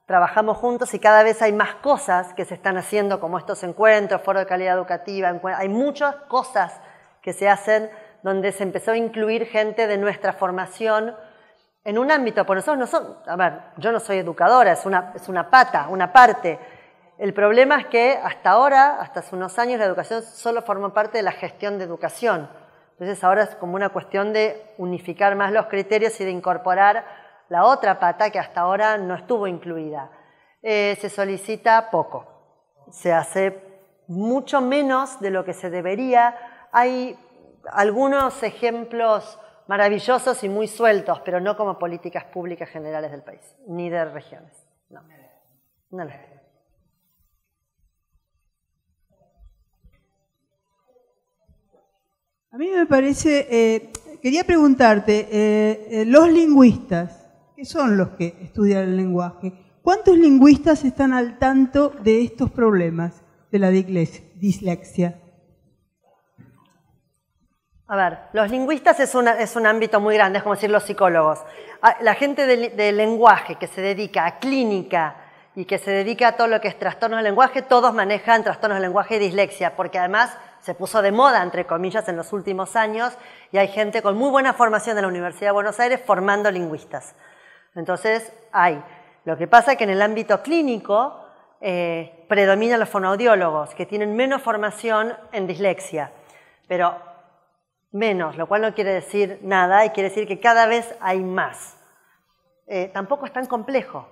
trabajamos juntos y cada vez hay más cosas que se están haciendo, como estos encuentros, foro de calidad educativa, hay muchas cosas que se hacen donde se empezó a incluir gente de nuestra formación, en un ámbito, por eso no son, a ver, yo no soy educadora, es una, es una pata, una parte. El problema es que hasta ahora, hasta hace unos años, la educación solo formó parte de la gestión de educación. Entonces ahora es como una cuestión de unificar más los criterios y de incorporar la otra pata que hasta ahora no estuvo incluida. Eh, se solicita poco, se hace mucho menos de lo que se debería. Hay algunos ejemplos maravillosos y muy sueltos, pero no como políticas públicas generales del país, ni de regiones. No, no lo A mí me parece, eh, quería preguntarte, eh, eh, los lingüistas, que son los que estudian el lenguaje? ¿Cuántos lingüistas están al tanto de estos problemas de la dislexia? a ver, los lingüistas es, un ámbito muy grande, es como decir los psicólogos. Ah, la gente del de lenguaje que se dedica a clínica y que se dedica a todo lo que es trastornos del lenguaje, todos manejan trastornos del lenguaje y dislexia, porque además se puso de moda, entre comillas, en los últimos años y hay gente con muy buena formación de la Universidad de Buenos Aires formando lingüistas. Entonces, hay. Lo que pasa es que en el ámbito clínico eh, predominan los fonoaudiólogos, que tienen menos formación en dislexia. Pero menos, lo cual no quiere decir nada y quiere decir que cada vez hay más. Eh, tampoco es tan complejo.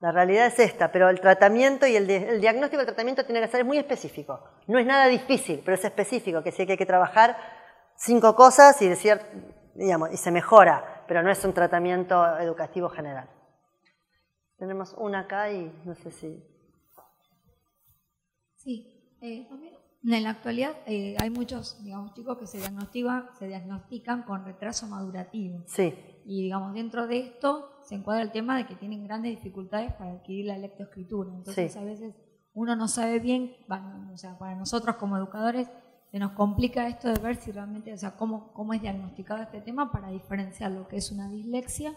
La realidad es esta, pero el tratamiento y el, diagnóstico del tratamiento tiene que ser muy específico. No es nada difícil, pero es específico, que sí que hay que trabajar cinco cosas y, decir, digamos, y se mejora, pero no es un tratamiento educativo general. Tenemos una acá y no sé si... Sí, eh, también en la actualidad eh, hay muchos digamos, chicos que se diagnostican, se diagnostican con retraso madurativo. Y digamos, dentro de esto se encuadra el tema de que tienen grandes dificultades para adquirir la lectoescritura. Entonces a veces uno no sabe bien, o sea, para nosotros como educadores se nos complica esto de ver si realmente, o sea, cómo, cómo es diagnosticado este tema para diferenciar lo que es una dislexia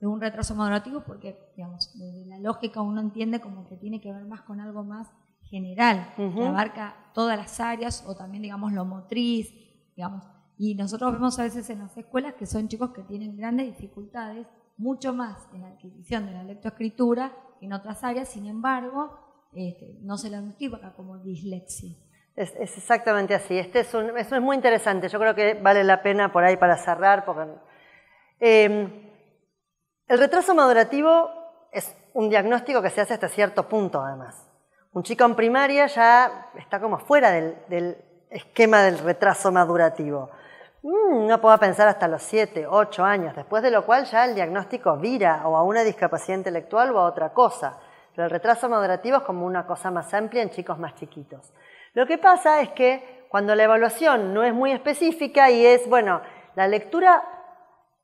de un retraso madurativo, porque, digamos, desde la lógica uno entiende como que tiene que ver más con algo más general, abarca todas las áreas o también, digamos, lo motriz, digamos. Y nosotros vemos a veces en las escuelas que son chicos que tienen grandes dificultades, mucho más en la adquisición de la lectoescritura que en otras áreas, sin embargo, este, no se la notifica como dislexia. Es, exactamente así. Este es un, eso es muy interesante. Yo creo que vale la pena por ahí para cerrar. Porque, em, el retraso madurativo es un diagnóstico que se hace hasta cierto punto, además. Un chico en primaria ya está como fuera del, esquema del retraso madurativo. Mm, no puedo pensar hasta los 7, 8 años, después de lo cual ya el diagnóstico vira o a una discapacidad intelectual o a otra cosa. Pero el retraso madurativo es como una cosa más amplia en chicos más chiquitos. Lo que pasa es que cuando la evaluación no es muy específica y es, bueno, la lectura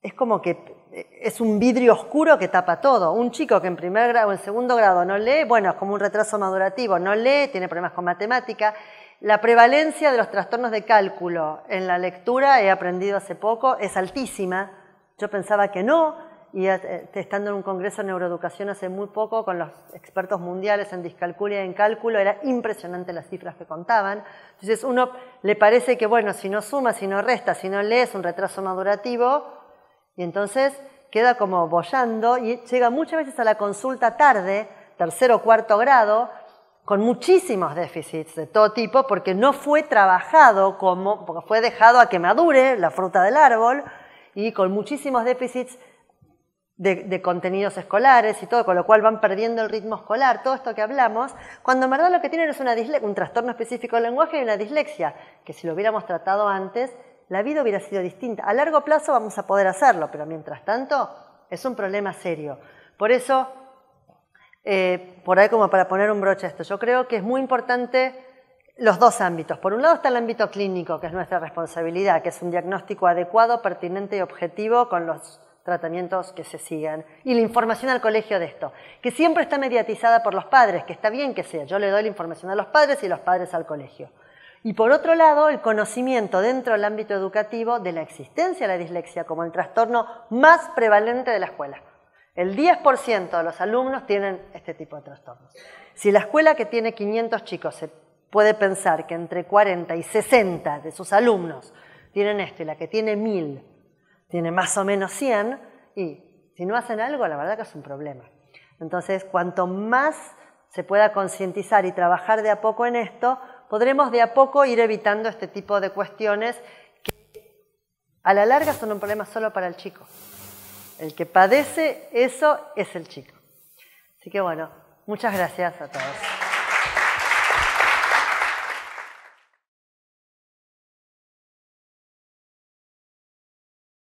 es como que eh, es un vidrio oscuro que tapa todo. Un chico que en primer grado, o en segundo grado no lee, bueno, es como un retraso madurativo, no lee, tiene problemas con matemática. La prevalencia de los trastornos de cálculo en la lectura, he aprendido hace poco, es altísima. Yo pensaba que no, y eh, eh, estando en un congreso de neuroeducación hace muy poco con los expertos mundiales en discalculia y en cálculo, era impresionante las cifras que contaban. Entonces uno le parece que, bueno, si no suma, si no resta, si no lee, es un retraso madurativo, y entonces queda como bollando y llega muchas veces a la consulta tarde, tercero o cuarto grado, con muchísimos déficits de todo tipo porque no fue trabajado como, porque fue dejado a que madure la fruta del árbol y con muchísimos déficits de, contenidos escolares y todo, con lo cual van perdiendo el ritmo escolar, todo esto que hablamos, cuando en verdad lo que tienen es una un trastorno específico del lenguaje y una dislexia, que si lo hubiéramos tratado antes la vida hubiera sido distinta. A largo plazo vamos a poder hacerlo, pero mientras tanto es un problema serio. Por eso, eh, por ahí como para poner un broche a esto, yo creo que es muy importante los dos ámbitos. Por un lado está el ámbito clínico, que es nuestra responsabilidad, que es un diagnóstico adecuado, pertinente y objetivo con los tratamientos que se sigan. Y la información al colegio de esto, que siempre está mediatizada por los padres, que está bien que sea. Yo le doy la información a los padres y los padres al colegio. Y por otro lado, el conocimiento dentro del ámbito educativo de la existencia de la dislexia como el trastorno más prevalente de la escuela. El 10% de los alumnos tienen este tipo de trastornos. Si la escuela que tiene 500 chicos se puede pensar que entre 40 y 60 de sus alumnos tienen esto y la que tiene 1000 tiene más o menos 100 y si no hacen algo, la verdad que es un problema. Entonces, cuanto más se pueda concientizar y trabajar de a poco en esto, podremos de a poco ir evitando este tipo de cuestiones que a la larga son un problema solo para el chico. El que padece eso es el chico. Así que bueno, muchas gracias a todos.